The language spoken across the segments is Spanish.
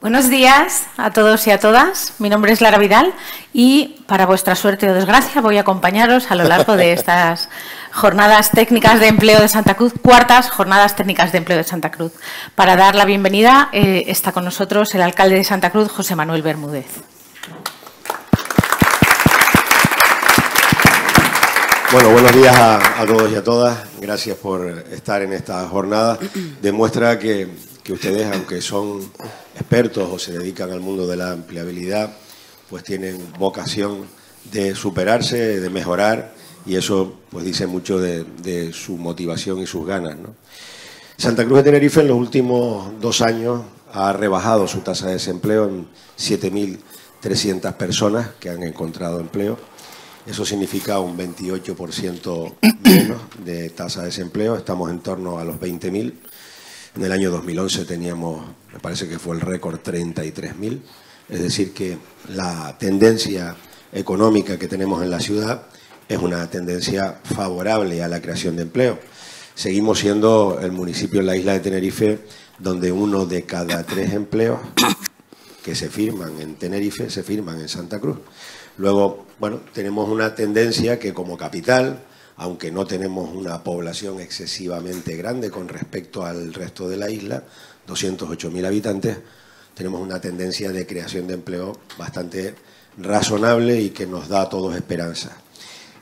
Buenos días a todos y a todas. Mi nombre es Lara Vidal y para vuestra suerte o desgracia voy a acompañaros a lo largo de estas jornadas técnicas de empleo de Santa Cruz, cuartas jornadas técnicas de empleo de Santa Cruz. Para dar la bienvenida eh, está con nosotros el alcalde de Santa Cruz, José Manuel Bermúdez. Bueno, buenos días a, a todos y a todas. Gracias por estar en esta jornada. Demuestra que que ustedes, aunque son expertos o se dedican al mundo de la empleabilidad, pues tienen vocación de superarse, de mejorar, y eso pues dice mucho de, su motivación y sus ganas. Santa Cruz de Tenerife en los últimos dos años ha rebajado su tasa de desempleo en 7.300 personas que han encontrado empleo. Eso significa un 28% menos de tasa de desempleo, estamos en torno a los 20.000. En el año 2011 teníamos, me parece que fue el récord, 33.000. Es decir, que la tendencia económica que tenemos en la ciudad es una tendencia favorable a la creación de empleo. Seguimos siendo el municipio en la isla de Tenerife donde uno de cada tres empleos que se firman en Tenerife se firman en Santa Cruz. Luego, bueno, tenemos una tendencia que como capital aunque no tenemos una población excesivamente grande con respecto al resto de la isla, 208.000 habitantes, tenemos una tendencia de creación de empleo bastante razonable y que nos da a todos esperanza.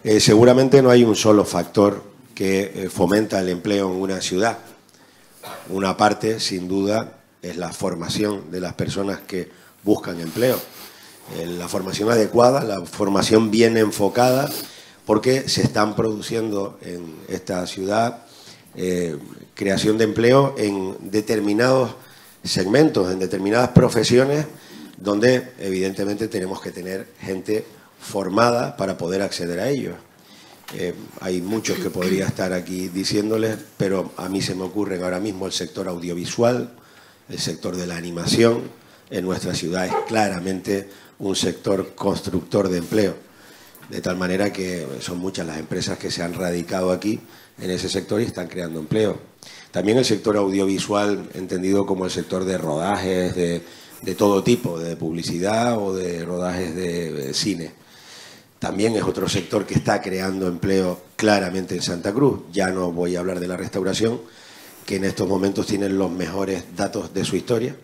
Eh, seguramente no hay un solo factor que eh, fomenta el empleo en una ciudad. Una parte, sin duda, es la formación de las personas que buscan empleo. Eh, la formación adecuada, la formación bien enfocada porque se están produciendo en esta ciudad eh, creación de empleo en determinados segmentos, en determinadas profesiones, donde evidentemente tenemos que tener gente formada para poder acceder a ellos. Eh, hay muchos que podría estar aquí diciéndoles, pero a mí se me ocurre ahora mismo el sector audiovisual, el sector de la animación, en nuestra ciudad es claramente un sector constructor de empleo. De tal manera que son muchas las empresas que se han radicado aquí en ese sector y están creando empleo. También el sector audiovisual, entendido como el sector de rodajes de, todo tipo, de publicidad o de rodajes de, cine. También es otro sector que está creando empleo claramente en Santa Cruz. Ya no voy a hablar de la restauración, que en estos momentos tienen los mejores datos de su historia.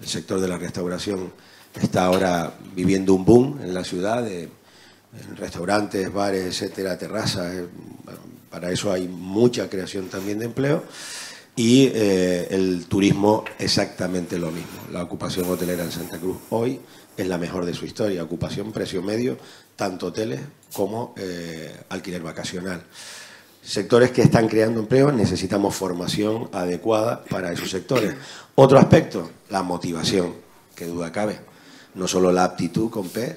El sector de la restauración está ahora viviendo un boom en la ciudad restaurantes, bares, etcétera, terrazas. Eh, para eso hay mucha creación también de empleo. Y eh, el turismo exactamente lo mismo. La ocupación hotelera en Santa Cruz hoy es la mejor de su historia. Ocupación, precio medio, tanto hoteles como eh, alquiler vacacional. Sectores que están creando empleo, necesitamos formación adecuada para esos sectores. Otro aspecto, la motivación, que duda cabe. No solo la aptitud con P,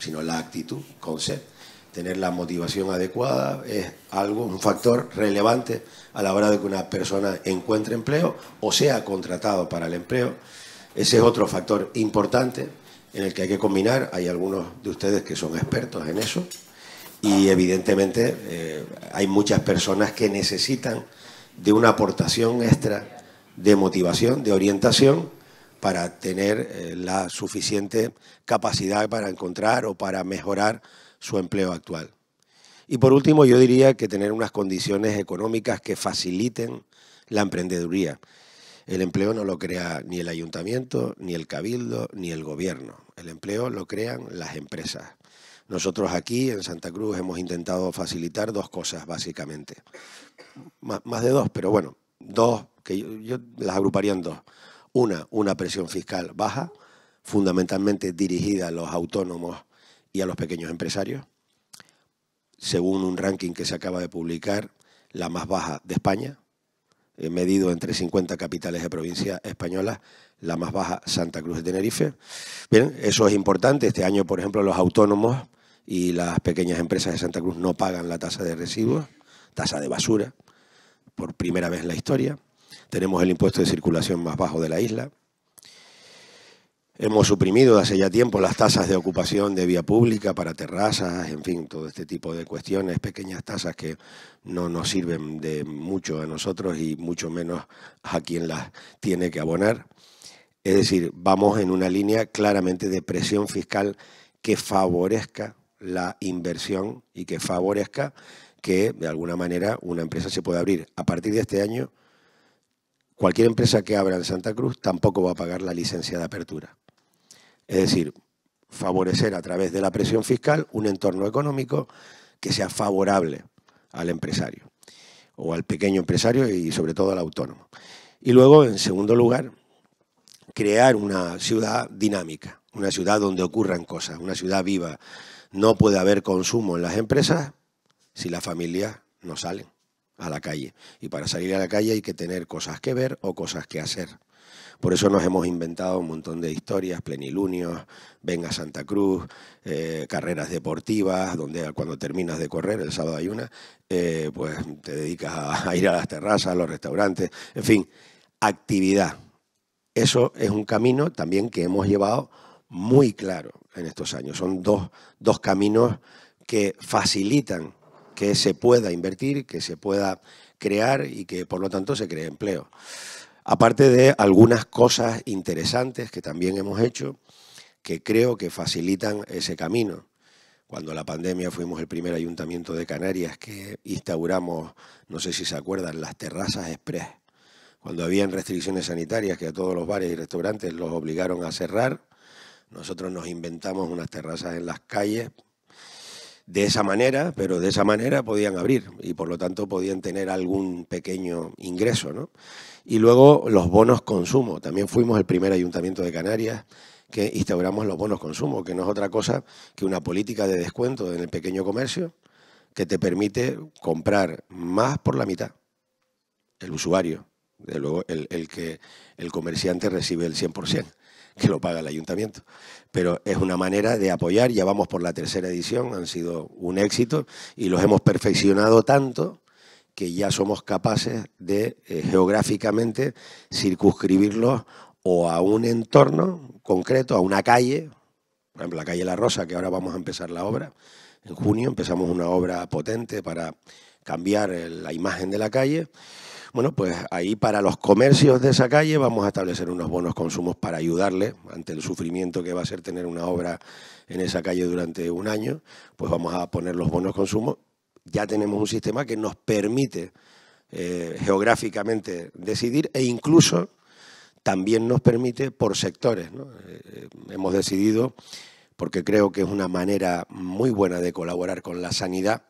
sino la actitud, concepto, Tener la motivación adecuada es algo, un factor relevante a la hora de que una persona encuentre empleo o sea contratado para el empleo. Ese es otro factor importante en el que hay que combinar. Hay algunos de ustedes que son expertos en eso y evidentemente eh, hay muchas personas que necesitan de una aportación extra de motivación, de orientación para tener eh, la suficiente capacidad para encontrar o para mejorar su empleo actual. Y por último, yo diría que tener unas condiciones económicas que faciliten la emprendeduría. El empleo no lo crea ni el ayuntamiento, ni el cabildo, ni el gobierno. El empleo lo crean las empresas. Nosotros aquí en Santa Cruz hemos intentado facilitar dos cosas básicamente. Más de dos, pero bueno, dos, que yo, yo las agruparía en dos. Una, una presión fiscal baja, fundamentalmente dirigida a los autónomos y a los pequeños empresarios. Según un ranking que se acaba de publicar, la más baja de España, eh, medido entre 50 capitales de provincia españolas, la más baja Santa Cruz de Tenerife. Bien, eso es importante. Este año, por ejemplo, los autónomos y las pequeñas empresas de Santa Cruz no pagan la tasa de residuos, tasa de basura, por primera vez en la historia. Tenemos el impuesto de circulación más bajo de la isla. Hemos suprimido hace ya tiempo las tasas de ocupación de vía pública para terrazas, en fin, todo este tipo de cuestiones, pequeñas tasas que no nos sirven de mucho a nosotros y mucho menos a quien las tiene que abonar. Es decir, vamos en una línea claramente de presión fiscal que favorezca la inversión y que favorezca que de alguna manera una empresa se pueda abrir a partir de este año cualquier empresa que abra en Santa Cruz tampoco va a pagar la licencia de apertura. Es decir, favorecer a través de la presión fiscal un entorno económico que sea favorable al empresario o al pequeño empresario y sobre todo al autónomo. Y luego, en segundo lugar, crear una ciudad dinámica, una ciudad donde ocurran cosas, una ciudad viva. No puede haber consumo en las empresas si las familias no salen a la calle. Y para salir a la calle hay que tener cosas que ver o cosas que hacer. Por eso nos hemos inventado un montón de historias, plenilunios, venga Santa Cruz, eh, carreras deportivas, donde cuando terminas de correr, el sábado hay una, eh, pues te dedicas a, a ir a las terrazas, a los restaurantes, en fin, actividad. Eso es un camino también que hemos llevado muy claro en estos años. Son dos, dos caminos que facilitan que se pueda invertir, que se pueda crear y que por lo tanto se cree empleo. Aparte de algunas cosas interesantes que también hemos hecho que creo que facilitan ese camino. Cuando la pandemia fuimos el primer ayuntamiento de Canarias que instauramos, no sé si se acuerdan, las terrazas express. Cuando habían restricciones sanitarias que a todos los bares y restaurantes los obligaron a cerrar, nosotros nos inventamos unas terrazas en las calles de esa manera, pero de esa manera podían abrir y por lo tanto podían tener algún pequeño ingreso. ¿no? Y luego los bonos consumo. También fuimos el primer ayuntamiento de Canarias que instauramos los bonos consumo, que no es otra cosa que una política de descuento en el pequeño comercio que te permite comprar más por la mitad el usuario, de luego el, que el comerciante recibe el 100% que lo paga el ayuntamiento. Pero es una manera de apoyar, ya vamos por la tercera edición, han sido un éxito y los hemos perfeccionado tanto que ya somos capaces de eh, geográficamente circunscribirlos o a un entorno concreto, a una calle, por ejemplo la calle La Rosa, que ahora vamos a empezar la obra, en junio empezamos una obra potente para cambiar eh, la imagen de la calle bueno, pues ahí para los comercios de esa calle vamos a establecer unos bonos consumos para ayudarle ante el sufrimiento que va a ser tener una obra en esa calle durante un año, pues vamos a poner los bonos consumos. Ya tenemos un sistema que nos permite eh, geográficamente decidir e incluso también nos permite por sectores. Eh, hemos decidido, porque creo que es una manera muy buena de colaborar con la sanidad,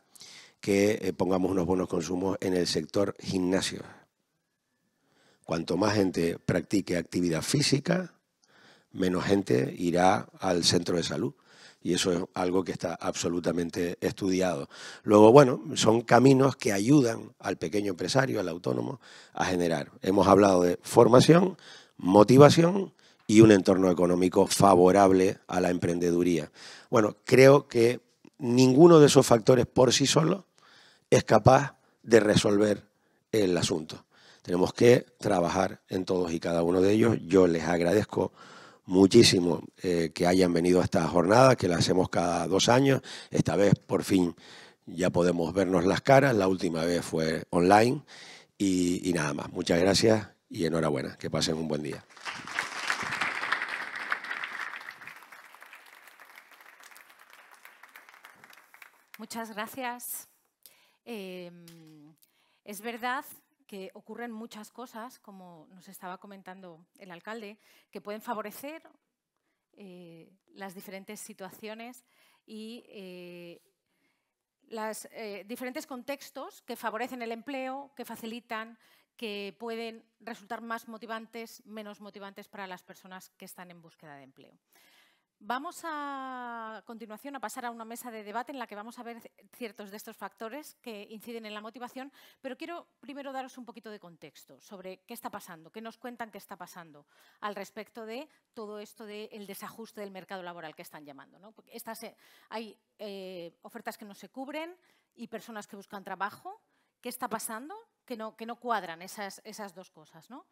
que eh, pongamos unos buenos consumos en el sector gimnasio. Cuanto más gente practique actividad física, menos gente irá al centro de salud. Y eso es algo que está absolutamente estudiado. Luego, bueno, son caminos que ayudan al pequeño empresario, al autónomo, a generar. Hemos hablado de formación, motivación y un entorno económico favorable a la emprendeduría. Bueno, creo que ninguno de esos factores por sí solo es capaz de resolver el asunto. Tenemos que trabajar en todos y cada uno de ellos. Yo les agradezco muchísimo eh, que hayan venido a esta jornada, que la hacemos cada dos años. Esta vez, por fin, ya podemos vernos las caras. La última vez fue online. Y, y nada más. Muchas gracias y enhorabuena. Que pasen un buen día. Muchas gracias. Em, es verdad que ocurren muchas cosas, como nos estaba comentando el alcalde, que pueden favorecer eh, las diferentes situaciones y eh, los eh, diferentes contextos que favorecen el empleo, que facilitan, que pueden resultar más motivantes, menos motivantes para las personas que están en búsqueda de empleo. Vamos a, continuación a pasar a una mesa de debate en la que vamos a ver ciertos de estos factores que inciden en la motivación, pero quiero primero daros un poquito de contexto sobre qué está pasando, qué nos cuentan que está pasando al respecto de todo esto del desajuste del mercado laboral que están llamando. ¿no? Eh, hay eh, ofertas que no se cubren y personas que buscan trabajo. ¿Qué está pasando? Que no, que no cuadran esas, esas dos cosas. ¿no?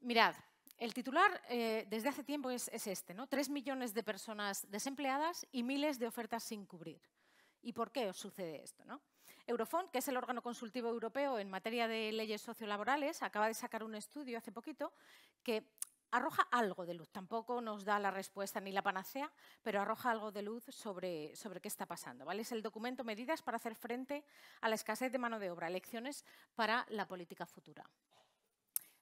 Mirad, el titular eh, desde hace tiempo es, este, ¿no? Tres millones de personas desempleadas y miles de ofertas sin cubrir. ¿Y por qué os sucede esto? ¿no? Eurofond, que es el órgano consultivo europeo en materia de leyes sociolaborales, acaba de sacar un estudio hace poquito que arroja algo de luz. Tampoco nos da la respuesta ni la panacea, pero arroja algo de luz sobre, sobre qué está pasando. ¿vale? Es el documento Medidas para hacer frente a la escasez de mano de obra, elecciones para la política futura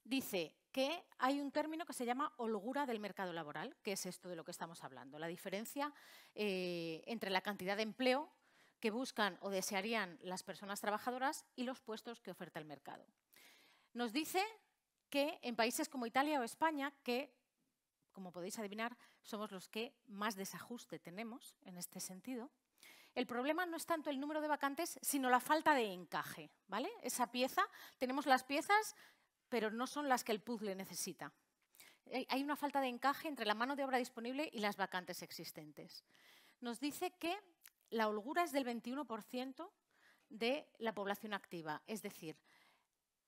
dice que hay un término que se llama holgura del mercado laboral, que es esto de lo que estamos hablando, la diferencia eh, entre la cantidad de empleo que buscan o desearían las personas trabajadoras y los puestos que oferta el mercado. Nos dice que en países como Italia o España, que como podéis adivinar, somos los que más desajuste tenemos en este sentido, el problema no es tanto el número de vacantes, sino la falta de encaje. ¿vale? Esa pieza, tenemos las piezas pero no son las que el puzzle necesita. Eh, hay una falta de encaje entre la mano de obra disponible y las vacantes existentes. Nos dice que la holgura es del 21% de la población activa, es decir,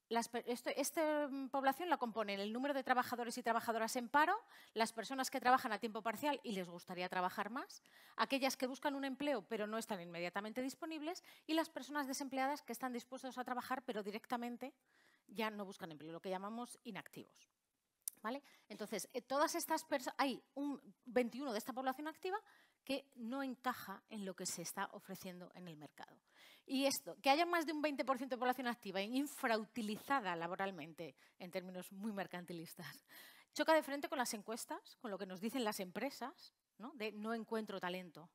esta este, mm, población la componen el número de trabajadores y trabajadoras en paro, las personas que trabajan a tiempo parcial y les gustaría trabajar más, aquellas que buscan un empleo pero no están inmediatamente disponibles y las personas desempleadas que están dispuestas a trabajar pero directamente ya no buscan empleo, lo que llamamos inactivos. ¿Vale? Entonces, eh, todas estas personas, hay un 21 de esta población activa que no encaja en lo que se está ofreciendo en el mercado. Y esto, que haya más de un 20% de población activa infrautilizada laboralmente, en términos muy mercantilistas, choca de frente con las encuestas, con lo que nos dicen las empresas, ¿no? de no encuentro talento.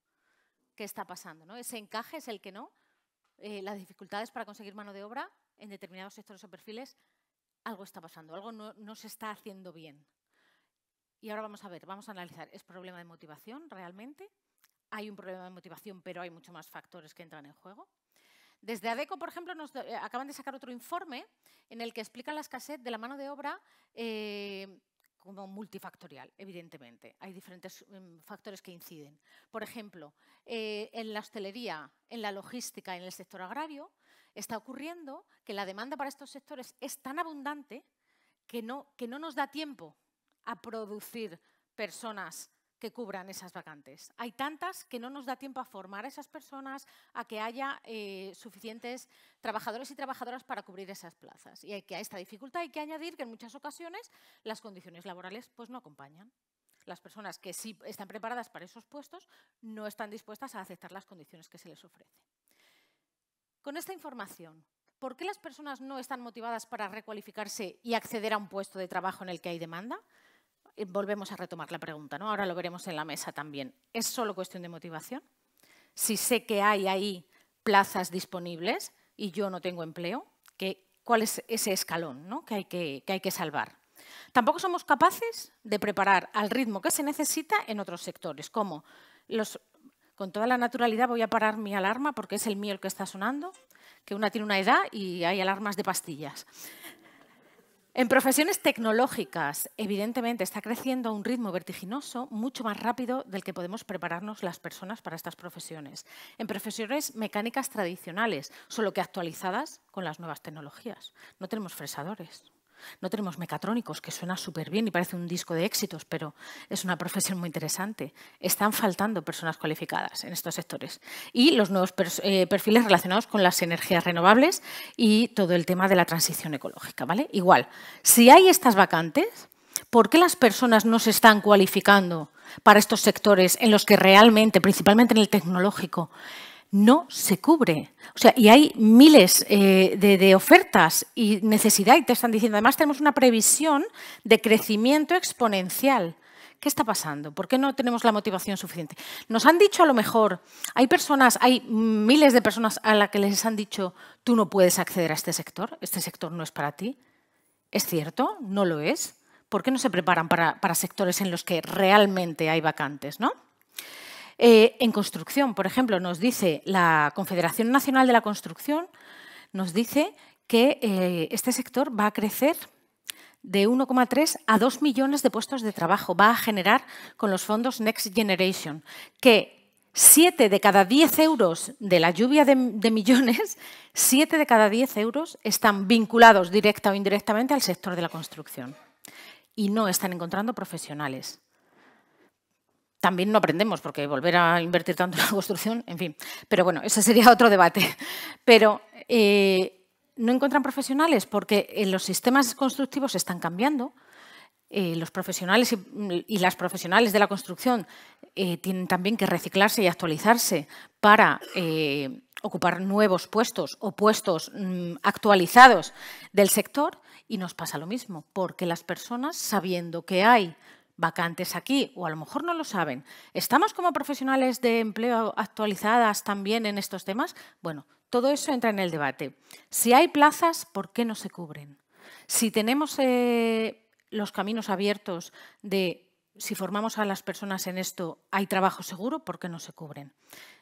¿Qué está pasando? ¿no? Ese encaje es el que no. Eh, las dificultades para conseguir mano de obra en determinados sectores o perfiles, algo está pasando, algo no, se está haciendo bien. Y ahora vamos a ver, vamos a analizar, ¿es problema de motivación realmente? Hay un problema de motivación, pero hay muchos más factores que entran en juego. Desde ADECO, por ejemplo, eh, acaban de sacar otro informe en el que explican la escasez de la mano de obra eh, como multifactorial, evidentemente. Hay diferentes em, factores que inciden. Por ejemplo, eh, en la hostelería, en la logística, en el sector agrario, está ocurriendo que la demanda para estos sectores es tan abundante que no, que no nos da tiempo a producir personas que cubran esas vacantes. Hay tantas que no nos da tiempo a formar a esas personas, a que haya eh, suficientes trabajadores y trabajadoras para cubrir esas plazas. Y hay que a esta dificultad hay que añadir que en muchas ocasiones las condiciones laborales pues, no acompañan. Las personas que sí están preparadas para esos puestos no están dispuestas a aceptar las condiciones que se les ofrecen. Con esta información, ¿por qué las personas no están motivadas para recualificarse y acceder a un puesto de trabajo en el que hay demanda? Eh, volvemos a retomar la pregunta, ¿no? Ahora lo veremos en la mesa también. ¿Es solo cuestión de motivación? Si sé que hay ahí plazas disponibles y yo no tengo empleo, ¿qué, ¿cuál es ese escalón ¿no? hay que hay que salvar? Tampoco somos capaces de preparar al ritmo que se necesita en otros sectores, como los con toda la naturalidad voy a parar mi alarma porque es el mío el que está sonando, que una tiene una edad y hay alarmas de pastillas. En profesiones tecnológicas, evidentemente, está creciendo a un ritmo vertiginoso, mucho más rápido del que podemos prepararnos las personas para estas profesiones. En profesiones mecánicas tradicionales, solo que actualizadas con las nuevas tecnologías. No tenemos fresadores, no tenemos mecatrónicos, que suena súper bien y parece un disco de éxitos, pero es una profesión muy interesante. Están faltando personas cualificadas en estos sectores. Y los nuevos eh, perfiles relacionados con las energías renovables y todo el tema de la transición ecológica. ¿vale? Igual, si hay estas vacantes, ¿por qué las personas no se están cualificando para estos sectores en los que realmente, principalmente en el tecnológico, no se cubre. O sea, y hay miles eh, de, ofertas y necesidad, y te están diciendo, además tenemos una previsión de crecimiento exponencial. ¿Qué está pasando? ¿Por qué no tenemos la motivación suficiente? Nos han dicho a lo mejor, hay personas, hay miles de personas a las que les han dicho, tú no puedes acceder a este sector, este sector no es para ti. ¿Es cierto? ¿No lo es? ¿Por qué no se preparan para, para sectores en los que realmente hay vacantes? ¿no? Eh, en construcción, por ejemplo, nos dice la Confederación Nacional de la Construcción, nos dice que eh, este sector va a crecer de 1,3 a 2 millones de puestos de trabajo, va a generar con los fondos Next Generation, que 7 de cada 10 euros de la lluvia de, de, millones, 7 de cada 10 euros están vinculados directa o indirectamente al sector de la construcción y no están encontrando profesionales también no aprendemos, porque volver a invertir tanto en la construcción, en fin. Pero bueno, ese sería otro debate. Pero eh, no encuentran profesionales porque eh, los sistemas constructivos están cambiando. Eh, los profesionales y, las profesionales de la construcción tienen también que reciclarse y actualizarse para ocupar nuevos puestos o puestos mm, actualizados del sector y nos pasa lo mismo, porque las personas, sabiendo que hay vacantes aquí o a lo mejor no lo saben. ¿Estamos como profesionales de empleo actualizadas también en estos temas? Bueno, todo eso entra en el debate. Si hay plazas, ¿por qué no se cubren? Si tenemos eh, los caminos abiertos de si formamos a las personas en esto, hay trabajo seguro, ¿por qué no se cubren?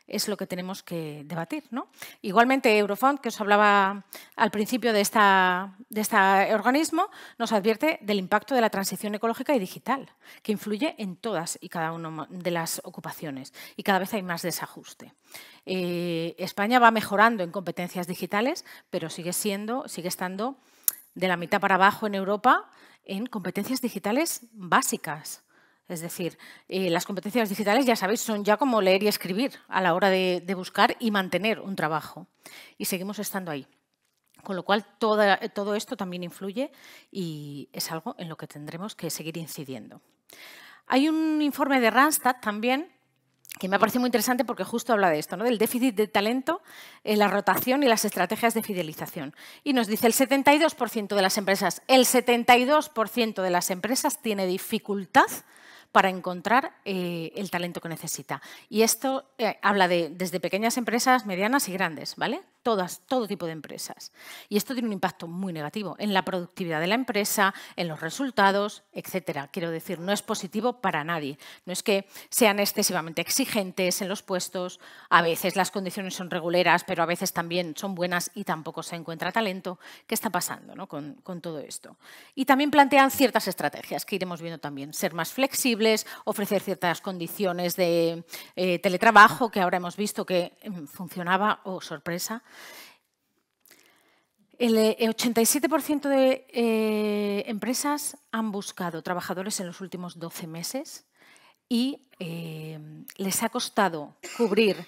Es lo que tenemos que debatir. ¿no? Igualmente, Eurofond, que os hablaba al principio de, esta, de este organismo, nos advierte del impacto de la transición ecológica y digital, que influye en todas y cada una de las ocupaciones, y cada vez hay más desajuste. Eh, España va mejorando en competencias digitales, pero sigue, siendo, sigue estando de la mitad para abajo en Europa en competencias digitales básicas. Es decir, eh, las competencias digitales, ya sabéis, son ya como leer y escribir a la hora de, buscar y mantener un trabajo. Y seguimos estando ahí. Con lo cual, todo esto también influye y es algo en lo que tendremos que seguir incidiendo. Hay un informe de Randstad también que me ha parecido muy interesante porque justo habla de esto, ¿no? del déficit de talento, en la rotación y las estrategias de fidelización. Y nos dice el 72% de las empresas, el 72% de las empresas tiene dificultad para encontrar eh, el talento que necesita. Y esto eh, habla de desde pequeñas empresas, medianas y grandes, ¿vale? todas, todo tipo de empresas. Y esto tiene un impacto muy negativo en la productividad de la empresa, en los resultados, etcétera. Quiero decir, no es positivo para nadie. No es que sean excesivamente exigentes en los puestos, a veces las condiciones son reguleras, pero a veces también son buenas y tampoco se encuentra talento. ¿Qué está pasando ¿no? con, todo esto? Y también plantean ciertas estrategias que iremos viendo también. Ser más flexibles, ofrecer ciertas condiciones de eh, teletrabajo, que ahora hemos visto que mm, funcionaba, o oh, sorpresa, el 87% eh, de eh, empresas han buscado trabajadores en los últimos 12 meses y eh, les ha costado cubrir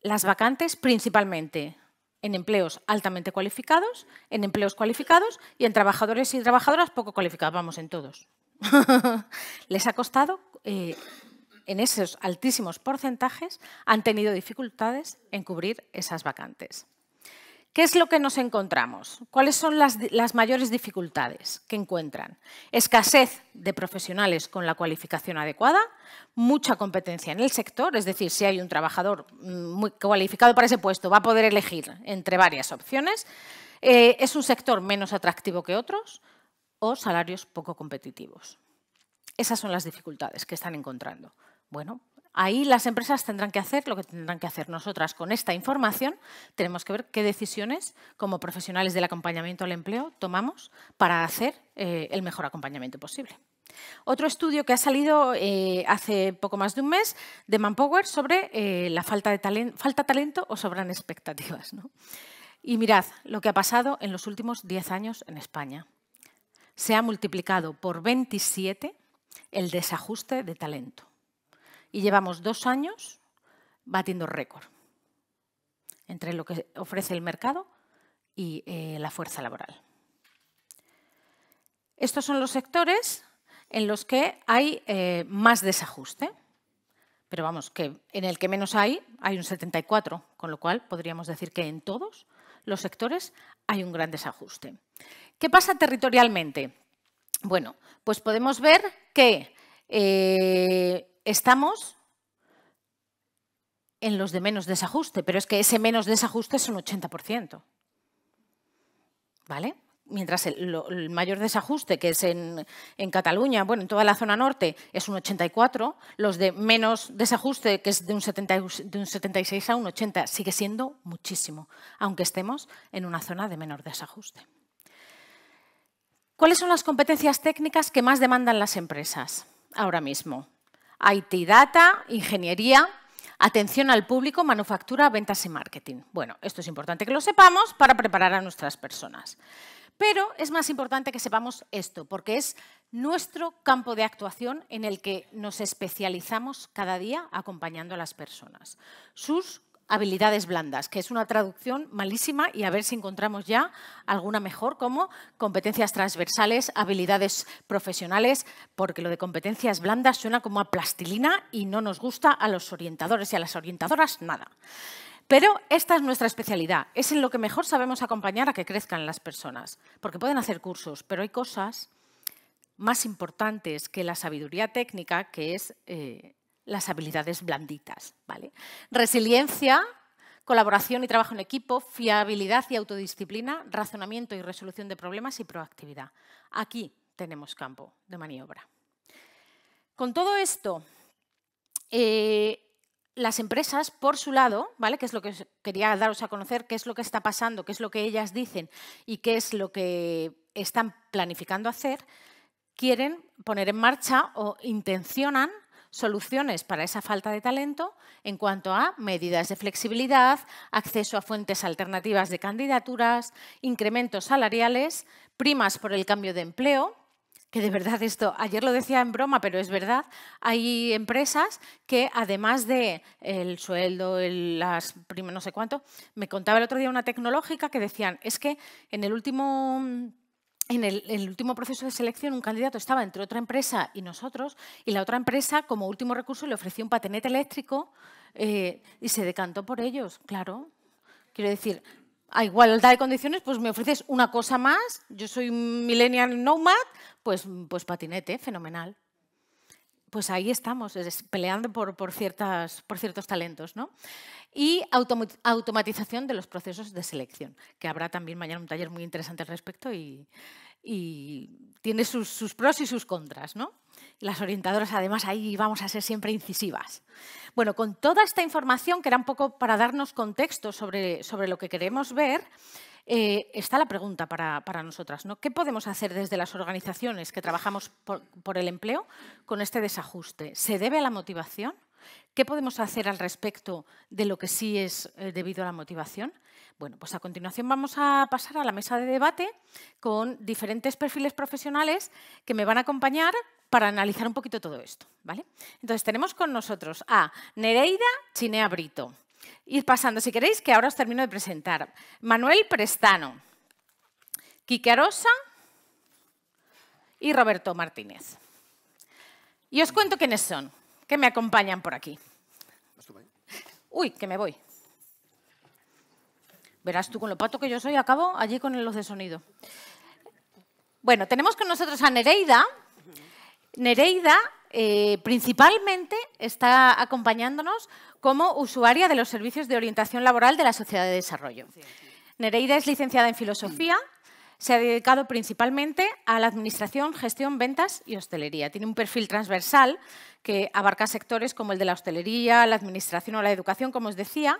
las vacantes principalmente en empleos altamente cualificados, en empleos cualificados y en trabajadores y trabajadoras poco cualificados, vamos, en todos. les ha costado en esos altísimos porcentajes, han tenido dificultades en cubrir esas vacantes. ¿Qué es lo que nos encontramos? ¿Cuáles son las, mayores dificultades que encuentran? Escasez de profesionales con la cualificación adecuada, mucha competencia en el sector, es decir, si hay un trabajador mm, muy cualificado para ese puesto, va a poder elegir entre varias opciones. Eh, ¿Es un sector menos atractivo que otros? ¿O salarios poco competitivos? Esas son las dificultades que están encontrando. Bueno, ahí las empresas tendrán que hacer lo que tendrán que hacer nosotras. Con esta información tenemos que ver qué decisiones como profesionales del acompañamiento al empleo tomamos para hacer eh, el mejor acompañamiento posible. Otro estudio que ha salido eh, hace poco más de un mes de Manpower sobre eh, la falta de falta talento o sobran expectativas. Y mirad lo que ha pasado en los últimos 10 años en España. Se ha multiplicado por 27 el desajuste de talento y llevamos dos años batiendo récord entre lo que ofrece el mercado y eh, la fuerza laboral. Estos son los sectores en los que hay eh, más desajuste, pero vamos, que en el que menos hay, hay un 74, con lo cual podríamos decir que en todos los sectores hay un gran desajuste. ¿Qué pasa territorialmente? Bueno, pues podemos ver que eh, estamos en los de menos desajuste, pero es que ese menos desajuste es un 80%. ¿Vale? Mientras el, mayor desajuste, que es en, Cataluña, bueno, en toda la zona norte, es un 84, los de menos desajuste, que es de un 76 a un 80, sigue siendo muchísimo, aunque estemos en una zona de menor desajuste. ¿Cuáles son las competencias técnicas que más demandan las empresas ahora mismo? IT Data, Ingeniería, Atención al público, manufactura, ventas y marketing. Bueno, esto es importante que lo sepamos para preparar a nuestras personas. Pero es más importante que sepamos esto, porque es nuestro campo de actuación en el que nos especializamos cada día acompañando a las personas, sus habilidades blandas, que es una traducción malísima y a ver si encontramos ya alguna mejor como competencias transversales, habilidades profesionales, porque lo de competencias blandas suena como a plastilina y no nos gusta a los orientadores y a las orientadoras nada. Pero esta es nuestra especialidad, es en lo que mejor sabemos acompañar a que crezcan las personas, porque pueden hacer cursos, pero hay cosas más importantes que la sabiduría técnica, que es eh, las habilidades blanditas. ¿vale? Resiliencia, colaboración y trabajo en equipo, fiabilidad y autodisciplina, razonamiento y resolución de problemas y proactividad. Aquí tenemos campo de maniobra. Con todo esto, eh, las empresas, por su lado, ¿vale? que es lo que quería daros a conocer, qué es lo que está pasando, qué es lo que ellas dicen y qué es lo que están planificando hacer, quieren poner en marcha o intencionan soluciones para esa falta de talento en cuanto a medidas de flexibilidad, acceso a fuentes alternativas de candidaturas, incrementos salariales, primas por el cambio de empleo, que de verdad esto, ayer lo decía en broma, pero es verdad, hay empresas que además de el sueldo, las primas, no sé cuánto, me contaba el otro día una tecnológica que decían, es que en el último en el, último proceso de selección un candidato estaba entre otra empresa y nosotros y la otra empresa como último recurso le ofreció un patinete eléctrico eh, y se decantó por ellos, claro. Quiero decir, a igualdad de condiciones, pues me ofreces una cosa más, yo soy un millennial nomad, pues, pues patinete, fenomenal pues ahí estamos, peleando por, ciertas, ciertos talentos. ¿no? Y automatización de los procesos de selección, que habrá también mañana un taller muy interesante al respecto y, tiene sus, pros y sus contras. ¿no? Las orientadoras, además, ahí vamos a ser siempre incisivas. Bueno, con toda esta información, que era un poco para darnos contexto sobre lo que queremos ver, eh, está la pregunta para, nosotras. ¿no? ¿Qué podemos hacer desde las organizaciones que trabajamos por, el empleo con este desajuste? ¿Se debe a la motivación? ¿Qué podemos hacer al respecto de lo que sí es eh, debido a la motivación? Bueno, pues a continuación vamos a pasar a la mesa de debate con diferentes perfiles profesionales que me van a acompañar para analizar un poquito todo esto. ¿vale? Entonces tenemos con nosotros a Nereida Chinea Brito ir pasando, si queréis, que ahora os termino de presentar. Manuel Prestano, Quique Arosa y Roberto Martínez. Y os cuento quiénes son, que me acompañan por aquí. Uy, que me voy. Verás tú con lo pato que yo soy, acabo allí con los de sonido. Bueno, tenemos con nosotros a Nereida. Nereida eh, principalmente está acompañándonos como usuaria de los servicios de orientación laboral de la Sociedad de Desarrollo. Nereida es licenciada en Filosofía, se ha dedicado principalmente a la administración, gestión, ventas y hostelería. Tiene un perfil transversal que abarca sectores como el de la hostelería, la administración o la educación, como os decía,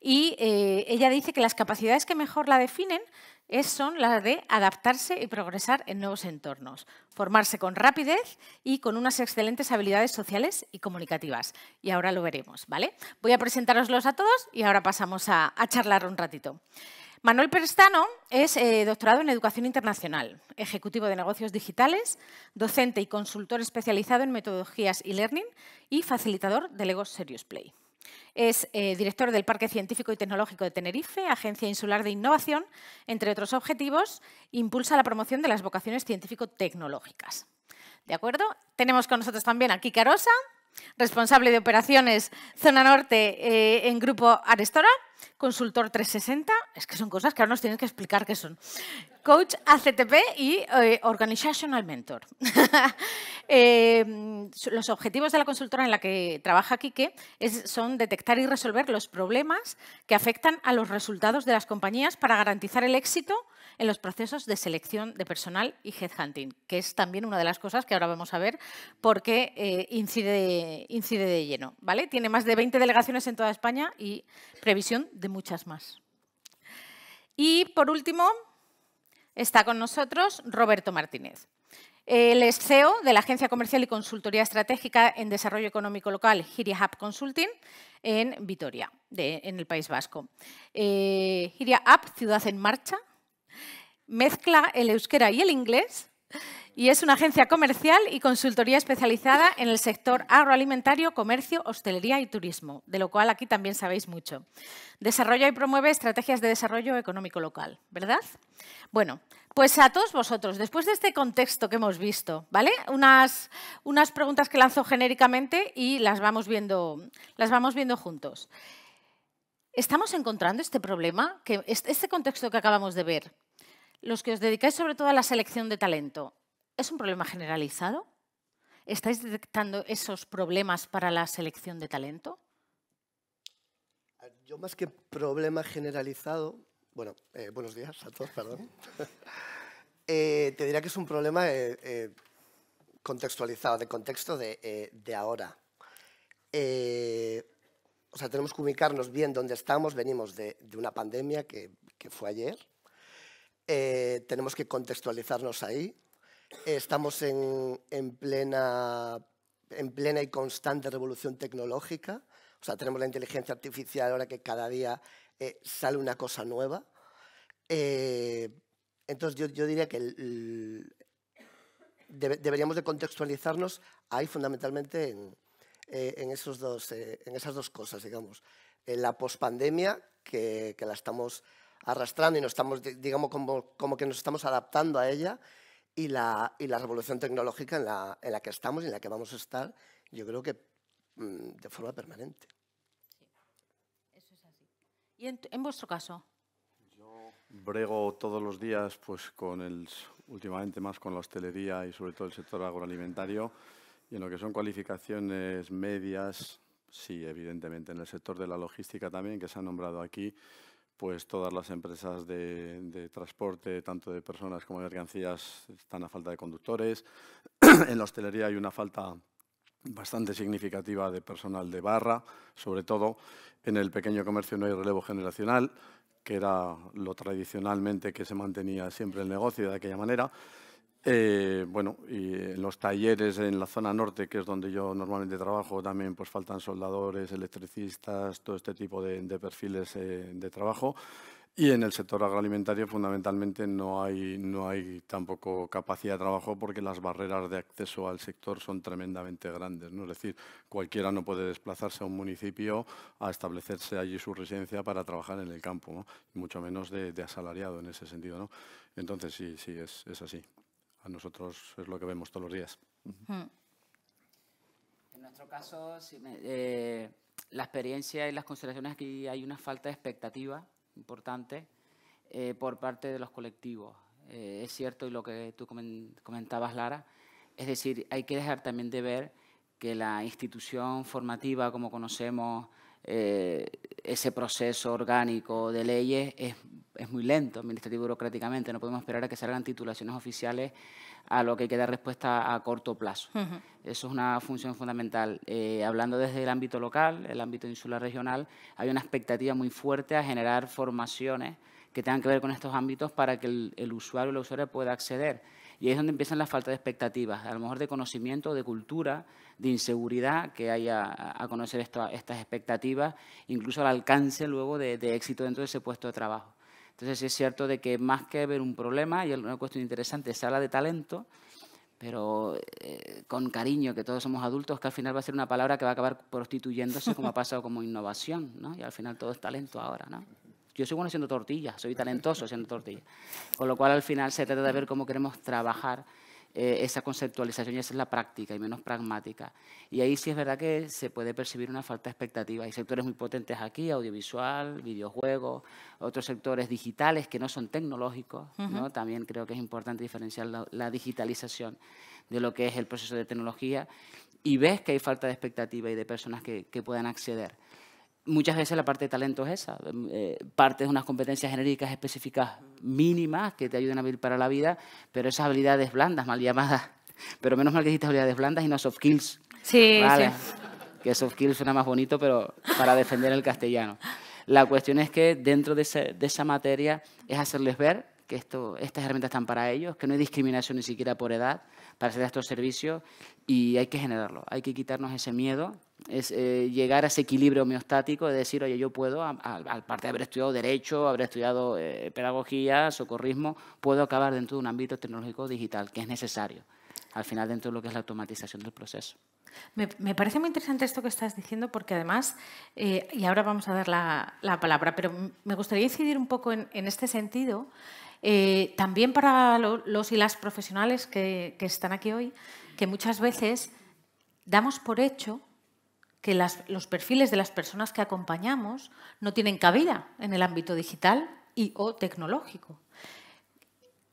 y eh, ella dice que las capacidades que mejor la definen es, son las de adaptarse y progresar en nuevos entornos, formarse con rapidez y con unas excelentes habilidades sociales y comunicativas. Y ahora lo veremos, ¿vale? Voy a presentároslos a todos y ahora pasamos a, charlar un ratito. Manuel Perestano es eh, doctorado en Educación Internacional, ejecutivo de negocios digitales, docente y consultor especializado en metodologías e-learning y facilitador de Lego Serious Play. Es eh, director del Parque Científico y Tecnológico de Tenerife, Agencia Insular de Innovación. Entre otros objetivos, impulsa la promoción de las vocaciones científico-tecnológicas. ¿De acuerdo? Tenemos con nosotros también a Kika Rosa, responsable de operaciones Zona Norte eh, en Grupo Arestora, consultor 360, es que son cosas que ahora nos tienes que explicar qué son, coach ACTP y eh, organizational mentor. Eh, los objetivos de la consultora en la que trabaja Quique son detectar y resolver los problemas que afectan a los resultados de las compañías para garantizar el éxito en los procesos de selección de personal y headhunting, que es también una de las cosas que ahora vamos a ver porque qué eh, incide, incide de lleno. ¿vale? Tiene más de 20 delegaciones en toda España y previsión de muchas más. Y por último, está con nosotros Roberto Martínez. Él es CEO de la Agencia Comercial y Consultoría Estratégica en Desarrollo Económico Local, Giria Hub Consulting, en Vitoria, en el País Vasco. Eh, Giria Hub, Ciudad en Marcha, mezcla el euskera y el inglés y es una agencia comercial y consultoría especializada en el sector agroalimentario, comercio, hostelería y turismo, de lo cual aquí también sabéis mucho. Desarrolla y promueve estrategias de desarrollo económico local, ¿verdad? Bueno, pues a todos vosotros, después de este contexto que hemos visto, ¿vale? Unas, preguntas que lanzo genéricamente y las vamos viendo, juntos. ¿Estamos encontrando este problema, este contexto que acabamos de ver? los que os dedicáis sobre todo a la selección de talento, ¿es un problema generalizado? ¿Estáis detectando esos problemas para la selección de talento? Yo más que problema generalizado, bueno, eh, buenos días a todos, perdón. Eh, te diría que es un problema eh, contextualizado, de contexto de, ahora. o sea, tenemos que ubicarnos bien dónde estamos, venimos de, una pandemia que, que fue ayer, eh, tenemos que contextualizarnos ahí. Estamos en, en, plena, en plena y constante revolución tecnológica. O sea, tenemos la inteligencia artificial ahora que cada día eh, sale una cosa nueva. Eh, entonces yo, yo, diría que deberíamos de contextualizarnos ahí fundamentalmente en, en esos dos, en esas dos cosas, digamos. En la pospandemia, que la estamos arrastrando y nos estamos, digamos, como, que nos estamos adaptando a ella y la, y la revolución tecnológica en la, en la, que estamos y en la que vamos a estar, yo creo que mm, de forma permanente. eso es así. ¿Y en, en vuestro caso? Yo brego todos los días, pues con el, últimamente más con la hostelería y sobre todo el sector agroalimentario. Y en lo que son cualificaciones medias, sí, evidentemente. En el sector de la logística también, que se ha nombrado aquí, pues todas las empresas de, de, transporte, tanto de personas como de mercancías, están a falta de conductores. en la hostelería hay una falta bastante significativa de personal de barra, sobre todo en el pequeño comercio no hay relevo generacional, que era lo tradicionalmente que se mantenía siempre el negocio de aquella manera. Eh, bueno, y en eh, los talleres en la zona norte, que es donde yo normalmente trabajo, también pues faltan soldadores, electricistas, todo este tipo de, perfiles eh, de trabajo. Y en el sector agroalimentario, fundamentalmente, no hay, no hay tampoco capacidad de trabajo porque las barreras de acceso al sector son tremendamente grandes. ¿no? Es decir, cualquiera no puede desplazarse a un municipio a establecerse allí su residencia para trabajar en el campo, mucho menos de, asalariado en ese sentido. Entonces, sí, sí, es así a nosotros es lo que vemos todos los días. Hmm. En nuestro caso, eh, la experiencia y las consideraciones aquí hay una falta de expectativa importante eh, por parte de los colectivos. Eh, es cierto y lo que tú comentabas, Lara, es decir, hay que dejar también de ver que la institución formativa, como conocemos, ese proceso orgánico de leyes es es muy lento administrativo burocráticamente, no podemos esperar a que salgan titulaciones oficiales a lo que hay que dar respuesta a corto plazo. Eso es una función fundamental. Eh, hablando desde el ámbito local, el ámbito insular regional, hay una expectativa muy fuerte a generar formaciones que tengan que ver con estos ámbitos para que el, usuario o la usuaria pueda acceder. Y ahí es donde empiezan las faltas de expectativas, a lo mejor de conocimiento, de cultura, de inseguridad que haya a, conocer estas expectativas, incluso al alcance luego de éxito dentro de ese puesto de trabajo. Entonces es cierto de que más que ver un problema, y una cuestión interesante, se habla de talento, pero eh, con cariño, que todos somos adultos, que al final va a ser una palabra que va a acabar prostituyéndose como ha pasado como innovación, Y al final todo es talento ahora, ¿no? Yo soy bueno haciendo tortillas, soy talentoso siendo tortilla. Con lo cual al final se trata de ver cómo queremos trabajar eh, esa conceptualización y esa es la práctica y menos pragmática. Y ahí sí es verdad que se puede percibir una falta de expectativa. Hay sectores muy potentes aquí, audiovisual, videojuegos, otros sectores digitales que no son tecnológicos. También creo que es importante diferenciar la, digitalización de lo que es el proceso de tecnología y ves que hay falta de expectativa y de personas que, puedan acceder. Muchas veces la parte de talento es esa, eh, parte de unas competencias genéricas específicas mínimas que te ayuden a vivir para la vida, pero esas habilidades blandas, mal llamadas, pero menos mal que dijiste habilidades blandas y no soft skills. Sí, Que soft skills suena más bonito, pero para defender el castellano. La cuestión es que dentro de esa materia es hacerles ver que esto, estas herramientas están para ellos, que no hay discriminación ni siquiera por edad para hacer estos servicios y hay que generarlo, hay que quitarnos ese miedo, es, eh, llegar a ese equilibrio homeostático de decir, oye, yo puedo, aparte de haber estudiado Derecho, haber estudiado eh, Pedagogía, Socorrismo, puedo acabar dentro de un ámbito tecnológico digital que es necesario al final dentro de lo que es la automatización del proceso. Me, me parece muy interesante esto que estás diciendo porque además, eh, y ahora vamos a dar la, la, palabra, pero me gustaría incidir un poco en, en este sentido, eh, también para los y las profesionales que, están aquí hoy, que muchas veces damos por hecho que los perfiles de las personas que acompañamos no tienen cabida en el ámbito digital y o tecnológico.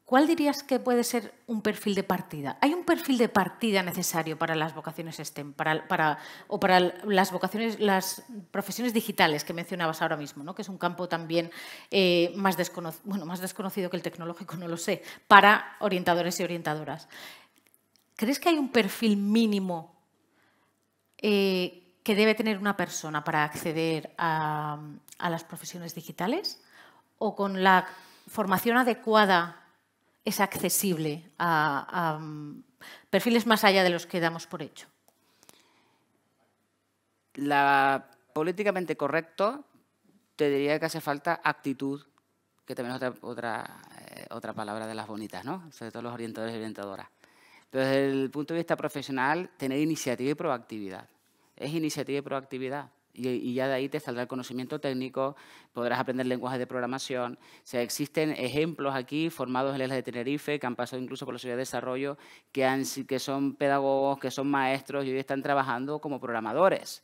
¿cuál dirías que puede ser un perfil de partida? ¿Hay un perfil de partida necesario para las vocaciones STEM para, o para las vocaciones, las profesiones digitales que mencionabas ahora mismo, que es un campo también eh, más, desconocido, más desconocido que el tecnológico, no lo sé, para orientadores y orientadoras? ¿Crees que hay un perfil mínimo eh, que debe tener una persona para acceder a las profesiones digitales? ¿O con la formación adecuada es accesible a, mm, perfiles más allá de los que damos por hecho? La políticamente correcto te diría que hace falta actitud, que también es otra, eh, otra palabra de las bonitas, ¿no? sobre todo los orientadores y orientadoras. Pero desde el punto de vista profesional, tener iniciativa y proactividad. Es iniciativa y proactividad. Y, ya de ahí te saldrá el conocimiento técnico, podrás aprender lenguajes de programación. O sea, existen ejemplos aquí formados en la isla de Tenerife, que han pasado incluso por la Sociedad de Desarrollo, que, han, que son pedagogos, que son maestros y hoy están trabajando como programadores,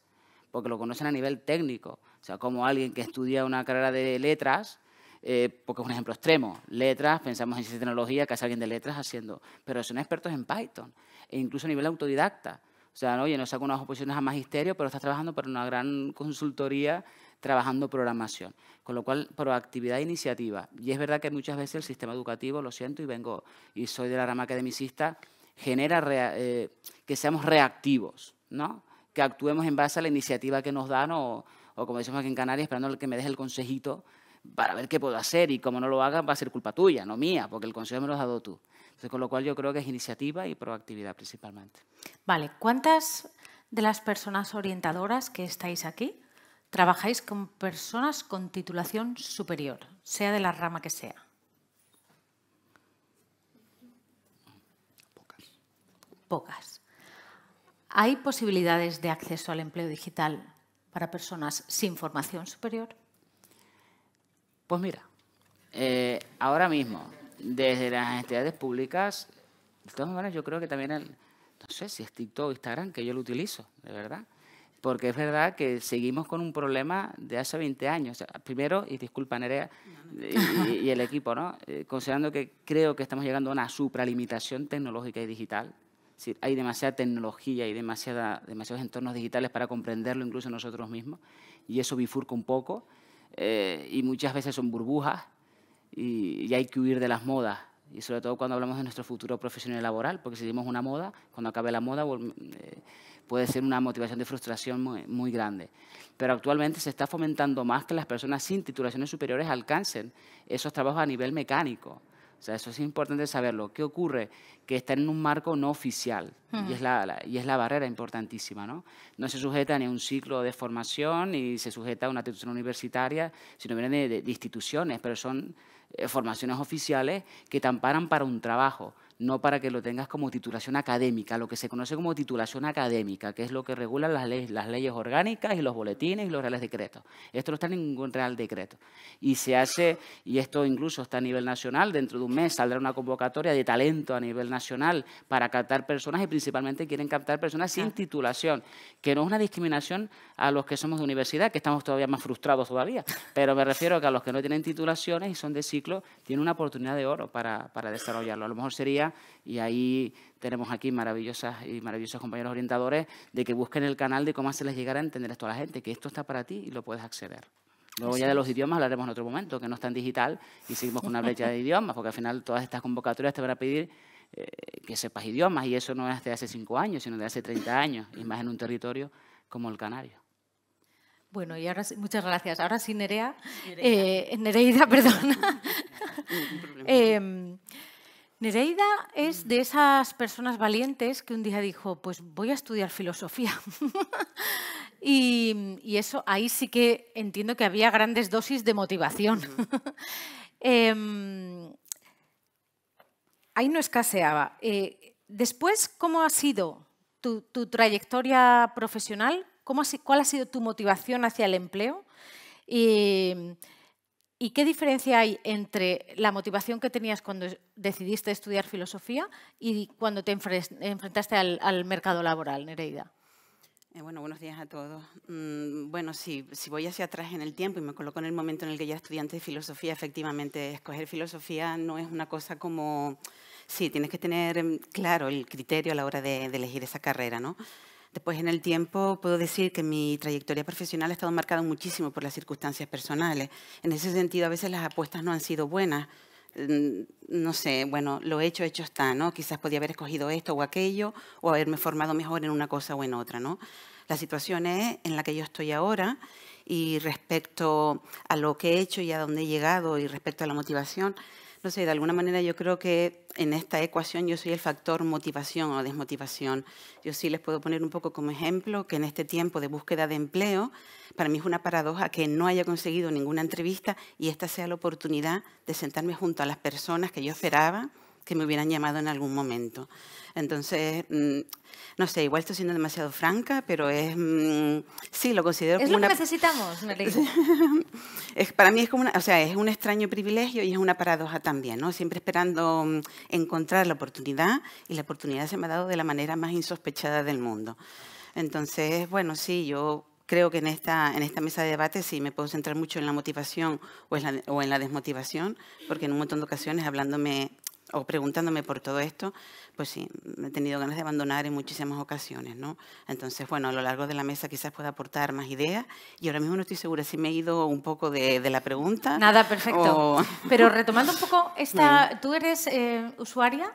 porque lo conocen a nivel técnico. O sea, como alguien que estudia una carrera de letras, eh, porque es un ejemplo extremo. Letras, pensamos en ciencia tecnología, que hace alguien de letras haciendo, pero son expertos en Python, e incluso a nivel autodidacta. O sea, oye, no saco unas oposiciones a magisterio, pero estás trabajando para una gran consultoría trabajando programación. Con lo cual, proactividad e iniciativa. Y es verdad que muchas veces el sistema educativo, lo siento y vengo, y soy de la rama academicista, genera eh, que seamos reactivos, ¿no? Que actuemos en base a la iniciativa que nos dan o, como decimos aquí en Canarias, esperando que me deje el consejito para ver qué puedo hacer y como no lo haga va a ser culpa tuya, no mía, porque el consejo me lo has dado tú con lo cual yo creo que es iniciativa y proactividad principalmente. Vale, ¿cuántas de las personas orientadoras que estáis aquí trabajáis con personas con titulación superior, sea de la rama que sea? Pocas. Pocas. ¿Hay posibilidades de acceso al empleo digital para personas sin formación superior? Pues mira, eh, ahora mismo desde las entidades públicas, de todas maneras yo creo que también, el, no sé si es TikTok o Instagram, que yo lo utilizo, de verdad. Porque es verdad que seguimos con un problema de hace 20 años. primero, y disculpa Nerea Y, el equipo, ¿no? Eh, considerando que creo que estamos llegando a una supralimitación tecnológica y digital. hay demasiada tecnología y demasiada, demasiados entornos digitales para comprenderlo incluso nosotros mismos. Y eso bifurca un poco. Eh, y muchas veces son burbujas y, hay que huir de las modas y sobre todo cuando hablamos de nuestro futuro profesional y laboral, porque si seguimos una moda, cuando acabe la moda eh, puede ser una motivación de frustración muy, muy, grande. Pero actualmente se está fomentando más que las personas sin titulaciones superiores alcancen esos trabajos a nivel mecánico. O sea, eso es importante saberlo. ¿Qué ocurre? Que está en un marco no oficial hmm. y, es la, y es la barrera importantísima, ¿no? No se sujeta ni a un ciclo de formación ni se sujeta a una institución universitaria, sino viene de instituciones, pero son eh, formaciones oficiales que te para un trabajo no para que lo tengas como titulación académica, lo que se conoce como titulación académica, que es lo que regulan las leyes, las leyes orgánicas y los boletines y los reales decretos. Esto no está en ningún real decreto. Y se hace, y esto incluso está a nivel nacional, dentro de un mes saldrá una convocatoria de talento a nivel nacional para captar personas y principalmente quieren captar personas sin titulación, que no es una discriminación a los que somos de universidad, que estamos todavía más frustrados todavía, pero me refiero que a los que no tienen titulaciones y son de ciclo, tienen una oportunidad de oro para, para desarrollarlo. A lo mejor sería y ahí tenemos aquí maravillosas y maravillosos compañeros orientadores de que busquen el canal de cómo hacerles llegar a entender esto a la gente, que esto está para ti y lo puedes acceder. Luego ya de los idiomas hablaremos en otro momento, que no está en digital y seguimos con una brecha de idiomas, porque al final todas estas convocatorias te van a pedir eh, que sepas idiomas y eso no es de hace cinco años, sino de hace 30 años y más en un territorio como el Canario. Bueno, y ahora muchas gracias. Ahora sí, Nerea. Nereida, eh, perdona. Nereida es de esas personas valientes que un día dijo, pues voy a estudiar filosofía. y, eso ahí sí que entiendo que había grandes dosis de motivación. Em, ahí no escaseaba. Eh, después, ¿cómo ha sido tu, trayectoria profesional? ¿Cuál ha sido tu motivación hacia el empleo? ¿Y qué diferencia hay entre la motivación que tenías cuando decidiste estudiar filosofía y cuando te enfrentaste al, mercado laboral, Nereida? Eh, bueno, buenos días a todos. Mm, bueno, si voy hacia atrás en el tiempo y me coloco en el momento en el que ya estudiante de filosofía, efectivamente, escoger filosofía no es una cosa como... Sí, tienes que tener em, claro el criterio a la hora de, de elegir esa carrera, ¿no? Después en el tiempo puedo decir que mi trayectoria profesional ha estado marcada muchísimo por las circunstancias personales. En ese sentido, a veces las apuestas no han sido buenas. Mm, no sé, bueno, lo hecho, hecho está, ¿no? Quizás podía haber escogido esto o aquello o haberme formado mejor en una cosa o en otra, ¿no? La situación es en la que yo estoy ahora y respecto a lo que he hecho y a dónde he llegado y respecto a la motivación, no sé, de alguna manera yo creo que en esta ecuación yo soy el factor motivación o desmotivación. Yo sí les puedo poner un poco como ejemplo que en este tiempo de búsqueda de empleo, para mí es una paradoja que no haya conseguido ninguna entrevista y esta sea la oportunidad de sentarme junto a las personas que yo esperaba que me hubieran llamado en algún momento. Entonces, mm, no sé, igual estoy siendo demasiado franca, pero es. Mm, sí, lo considero es lo que necesitamos, me es, Para mí es como una, O sea, es un extraño privilegio y es una paradoja también, ¿no? Siempre esperando mm, encontrar la oportunidad y la oportunidad se me ha dado de la manera más insospechada del mundo. Entonces, bueno, sí, yo creo que en esta, en esta mesa de debate sí me puedo centrar mucho en la motivación o en la, o en la desmotivación, porque en un montón de ocasiones hablándome o preguntándome por todo esto, pues sí, he tenido ganas de abandonar en muchísimas ocasiones, ¿no? Entonces, bueno, a lo largo de la mesa quizás pueda aportar más ideas y ahora mismo no estoy segura si me he ido un poco de, la pregunta. Nada, perfecto. Pero retomando un poco esta, ¿tú eres eh, usuaria?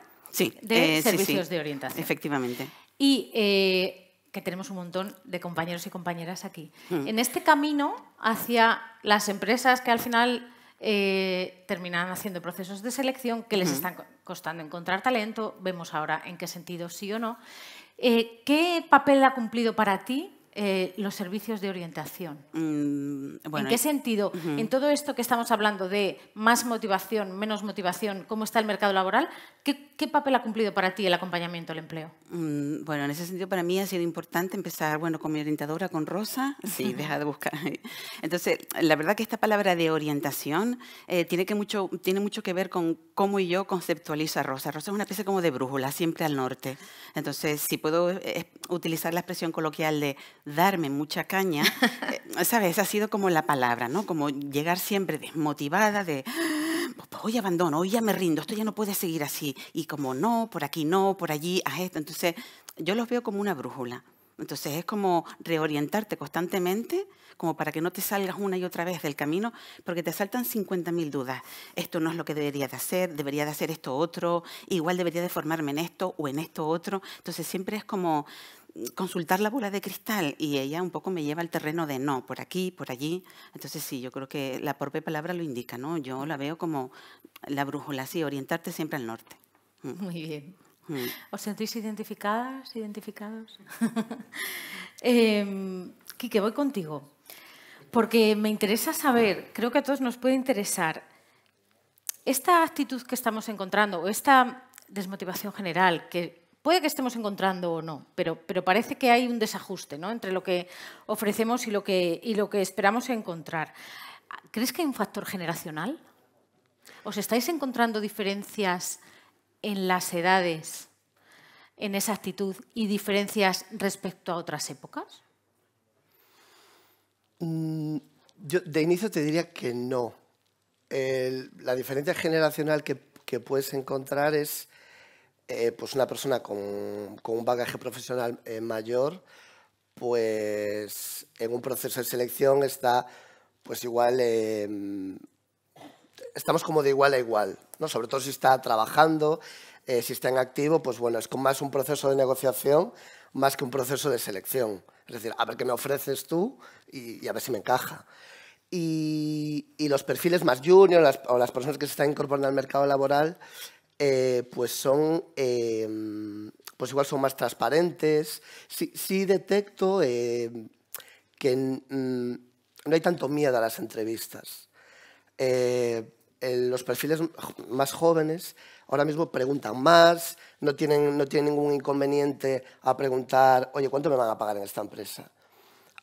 de eh, servicios de orientación. Efectivamente. Y eh, que tenemos un montón de compañeros y compañeras aquí. Mm. En este camino hacia las empresas que al final eh, terminan haciendo procesos de selección que les están costando encontrar talento. Vemos ahora en qué sentido sí o no. Eh, ¿Qué papel ha cumplido para ti eh, los servicios de orientación? Mm, ¿En qué sentido? En todo esto que estamos hablando de más motivación, menos motivación, cómo está el mercado laboral, ¿qué, papel ha cumplido para ti el acompañamiento al empleo? Mm, bueno, en ese sentido para mí ha sido importante empezar bueno, con mi orientadora, con Rosa. Sí, deja de buscar. Entonces, la verdad que esta palabra de orientación eh, tiene, que mucho, tiene mucho que ver con cómo yo conceptualizo a Rosa. Rosa es una especie como de brújula, siempre al norte. Entonces, si puedo eh, utilizar la expresión coloquial de darme mucha caña, eh, ¿sabes? Ha sido como la palabra, ¿no? Como llegar siempre desmotivada de, pues, ah, hoy abandono, hoy ya me rindo, esto ya no puede seguir así. Y como no, por aquí no, por allí, a esto. Entonces, yo los veo como una brújula. Entonces es como reorientarte constantemente, como para que no te salgas una y otra vez del camino, porque te saltan 50.000 dudas. Esto no es lo que debería de hacer, debería de hacer esto otro, igual debería de formarme en esto o en esto otro. Entonces siempre es como consultar la bola de cristal y ella un poco me lleva al terreno de no, por aquí, por allí. Entonces sí, yo creo que la propia palabra lo indica, ¿no? Yo la veo como la brújula, sí, orientarte siempre al norte. Mm. Muy bien. Mm. ¿Os sentís identificadas, identificados? eh, Quique, voy contigo, porque me interesa saber, creo que a todos nos puede interesar, esta actitud que estamos encontrando, o esta desmotivación general que puede que estemos encontrando o no, pero, parece que hay un desajuste entre lo que ofrecemos y lo que, esperamos encontrar. ¿Crees que hay un factor generacional? ¿Os estáis encontrando diferencias en las edades, en esa actitud y diferencias respecto a otras épocas? Mm, yo de inicio te diría que no. la diferencia generacional que puedes encontrar es eh, pues una persona con, un bagaje profesional eh, mayor, pues en un proceso de selección está pues igual, em, estamos como de igual a igual, ¿no? sobre todo si está trabajando, eh, si está en activo, pues bueno, es con más un proceso de negociación más que un proceso de selección. Es decir, a ver qué me ofreces tú y, a ver si me encaja. Y, los perfiles más junior o las personas que se están incorporando al mercado laboral, eh, pues son, em, pues igual son más transparentes. Sí, detecto em, que no hay tanto miedo a las entrevistas. Eh, los perfiles más jóvenes ahora mismo preguntan más, no tienen, no tienen ningún inconveniente a preguntar, oye, ¿cuánto me van a pagar en esta empresa?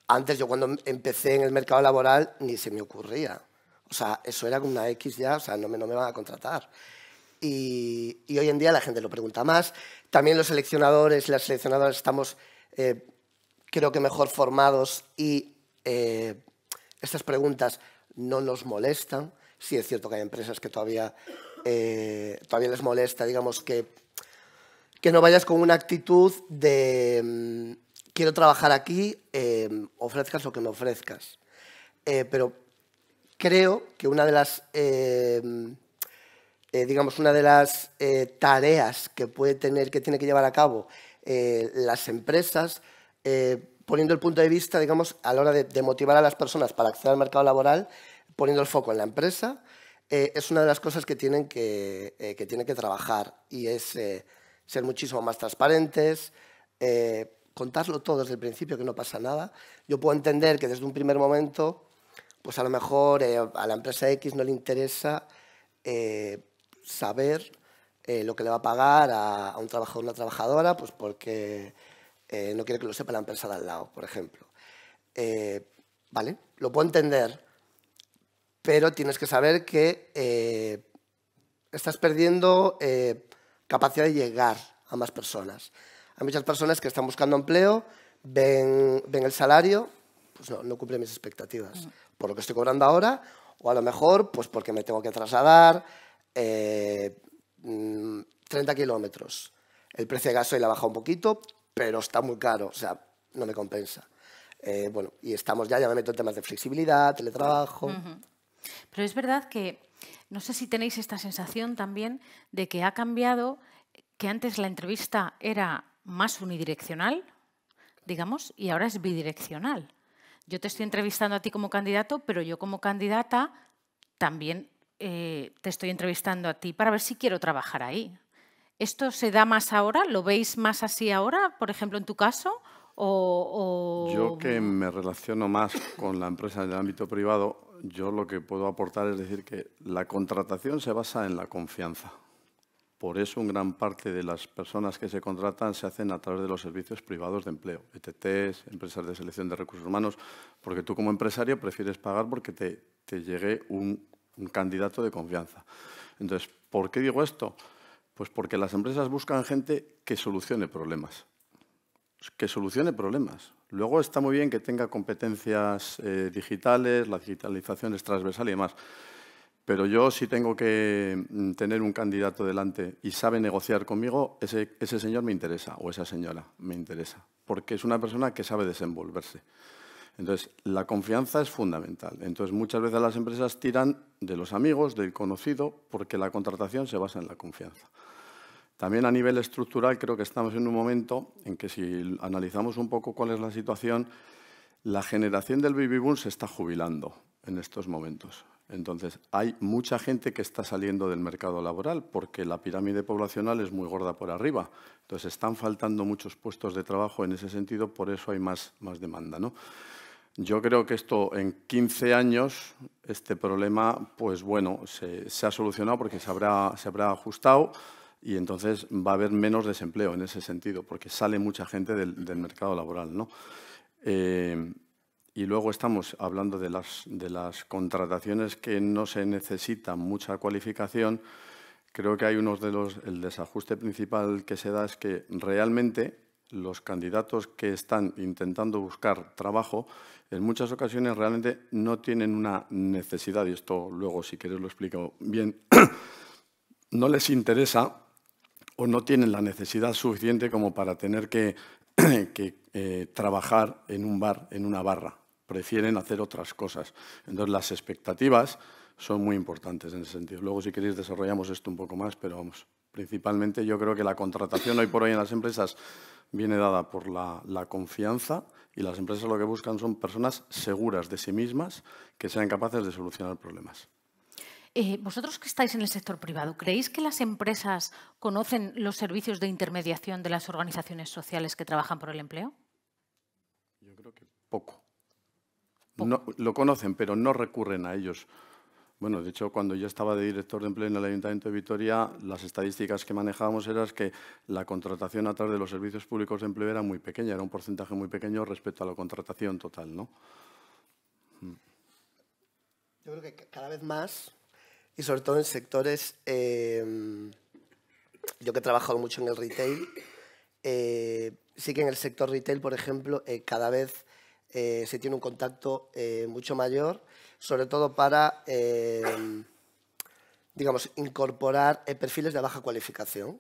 Antes yo cuando empecé en el mercado laboral ni se me ocurría. O sea, eso era una X ya, o sea, no me, no me van a contratar y, hoy en día la gente lo pregunta más. También los seleccionadores y las seleccionadoras estamos, eh, creo que mejor formados y eh, estas preguntas no nos molestan. Sí es cierto que hay empresas que todavía, eh, todavía les molesta, digamos, que, que no vayas con una actitud de mm, quiero trabajar aquí, ofrezcas lo que me ofrezcas. pero creo que una de las eh, digamos, una de las eh, tareas que puede tener, que tiene que llevar a cabo eh, las empresas, poniendo el punto de vista, digamos, a la hora de, motivar a las personas para acceder al mercado laboral, poniendo el foco en la empresa, es una de las cosas que tienen que, que, tienen que trabajar y es ser muchísimo más transparentes, contarlo todo desde el principio, que no pasa nada. Yo puedo entender que desde un primer momento, pues a lo mejor a la empresa X no le interesa saber eh, lo que le va a pagar a, un trabajador o una trabajadora, pues porque eh, no quiere que lo sepa la empresa de al lado, por ejemplo. Eh, ¿Vale? Lo puedo entender, pero tienes que saber que estás perdiendo capacidad de llegar a más personas. Hay muchas personas que están buscando empleo, ven, el salario, pues no, no cumple mis expectativas. Mm. Por lo que estoy cobrando ahora, o a lo mejor, pues porque me tengo que trasladar, 30 eh, mm, kilómetros. El precio de gasoil ha bajado un poquito, pero está muy caro, o sea, no me compensa. Eh, bueno, y estamos ya, ya me meto en temas de flexibilidad, teletrabajo. Pero es verdad que, no sé si tenéis esta sensación también de que ha cambiado, que antes la entrevista era más unidireccional, digamos, y ahora es bidireccional. Yo te estoy entrevistando a ti como candidato, pero yo como candidata también eh, te estoy entrevistando a ti para ver si quiero trabajar ahí. ¿Esto se da más ahora? ¿Lo veis más así ahora, por ejemplo, en tu caso? O, Yo que me relaciono más con la empresa en el ámbito privado, yo lo que puedo aportar es decir que la contratación se basa en la confianza. Por eso, una gran parte de las personas que se contratan se hacen a través de los servicios privados de empleo, ETTs, empresas de selección de recursos humanos, porque tú como empresario prefieres pagar porque te, te llegue un un candidato de confianza. Entonces, ¿por qué digo esto? Pues porque las empresas buscan gente que solucione problemas. Pues que solucione problemas. Luego está muy bien que tenga competencias eh, digitales, la digitalización es transversal y demás. Pero yo si tengo que mm, tener un candidato delante y sabe negociar conmigo, ese señor me interesa o esa señora me interesa. Porque es una persona que sabe desenvolverse. Entonces, la confianza es fundamental. Entonces, muchas veces las empresas tiran de los amigos, del conocido, porque la contratación se basa en la confianza. También a nivel estructural creo que estamos en un momento en que si analizamos un poco cuál es la situación, la generación del baby boom se está jubilando en estos momentos. Entonces, hay mucha gente que está saliendo del mercado laboral porque la pirámide poblacional es muy gorda por arriba. Entonces, están faltando muchos puestos de trabajo en ese sentido, por eso hay más, demanda. Yo creo que esto en 15 años, este problema, pues bueno, se, ha solucionado porque se habrá, se habrá ajustado y entonces va a haber menos desempleo en ese sentido, porque sale mucha gente del, mercado laboral. ¿no? Eh, y luego estamos hablando de las, de las contrataciones que no se necesita mucha cualificación. Creo que hay unos de los, el desajuste principal que se da es que realmente los candidatos que están intentando buscar trabajo en muchas ocasiones realmente no tienen una necesidad, y esto luego si queréis lo explico bien, no les interesa o no tienen la necesidad suficiente como para tener que, eh, trabajar en un bar, en una barra. Prefieren hacer otras cosas. Entonces las expectativas son muy importantes en ese sentido. Luego si queréis desarrollamos esto un poco más, pero vamos, principalmente yo creo que la contratación hoy por hoy en las empresas viene dada por la, confianza y las empresas lo que buscan son personas seguras de sí mismas que sean capaces de solucionar problemas. Eh, vosotros que estáis en el sector privado, ¿creéis que las empresas conocen los servicios de intermediación de las organizaciones sociales que trabajan por el empleo? Yo creo que poco. lo conocen, pero no recurren a ellos bueno, de hecho, cuando yo estaba de director de empleo en el Ayuntamiento de Vitoria, las estadísticas que manejábamos eran que la contratación a través de los servicios públicos de empleo era muy pequeña, era un porcentaje muy pequeño respecto a la contratación total, ¿no? Mm. Yo creo que cada vez más, y sobre todo en sectores, em, yo que he trabajado mucho en el retail, eh, sí que en el sector retail, por ejemplo, eh, cada vez eh, se tiene un contacto mucho mayor sobre todo para, em, digamos, incorporar eh, perfiles de baja cualificación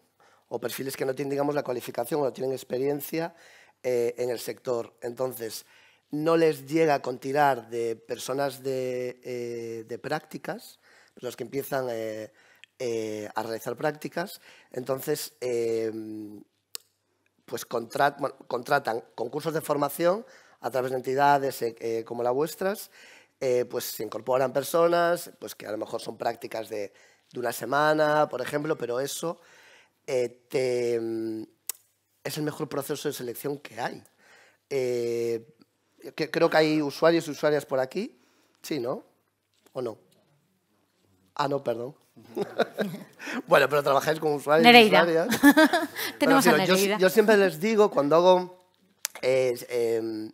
o perfiles que no tienen, digamos, la cualificación o no tienen experiencia eh, en el sector. Entonces, no les llega con tirar de personas de, eh, prácticas, los que empiezan a realizar prácticas. Entonces, em, pues contratan concursos de formación a través de entidades como la vuestras eh, pues se incorporan personas, pues que a lo mejor son prácticas de, una semana, por ejemplo, pero eso eh, mm, es el mejor proceso de selección que hay. Eh, que, creo que hay usuarios y usuarias por aquí. Sí, ¿no? ¿O no? Ah, no, perdón. bueno, pero trabajáis con usuarios y usuarias. Tenemos a Nereida. yo, siempre les digo, cuando hago em,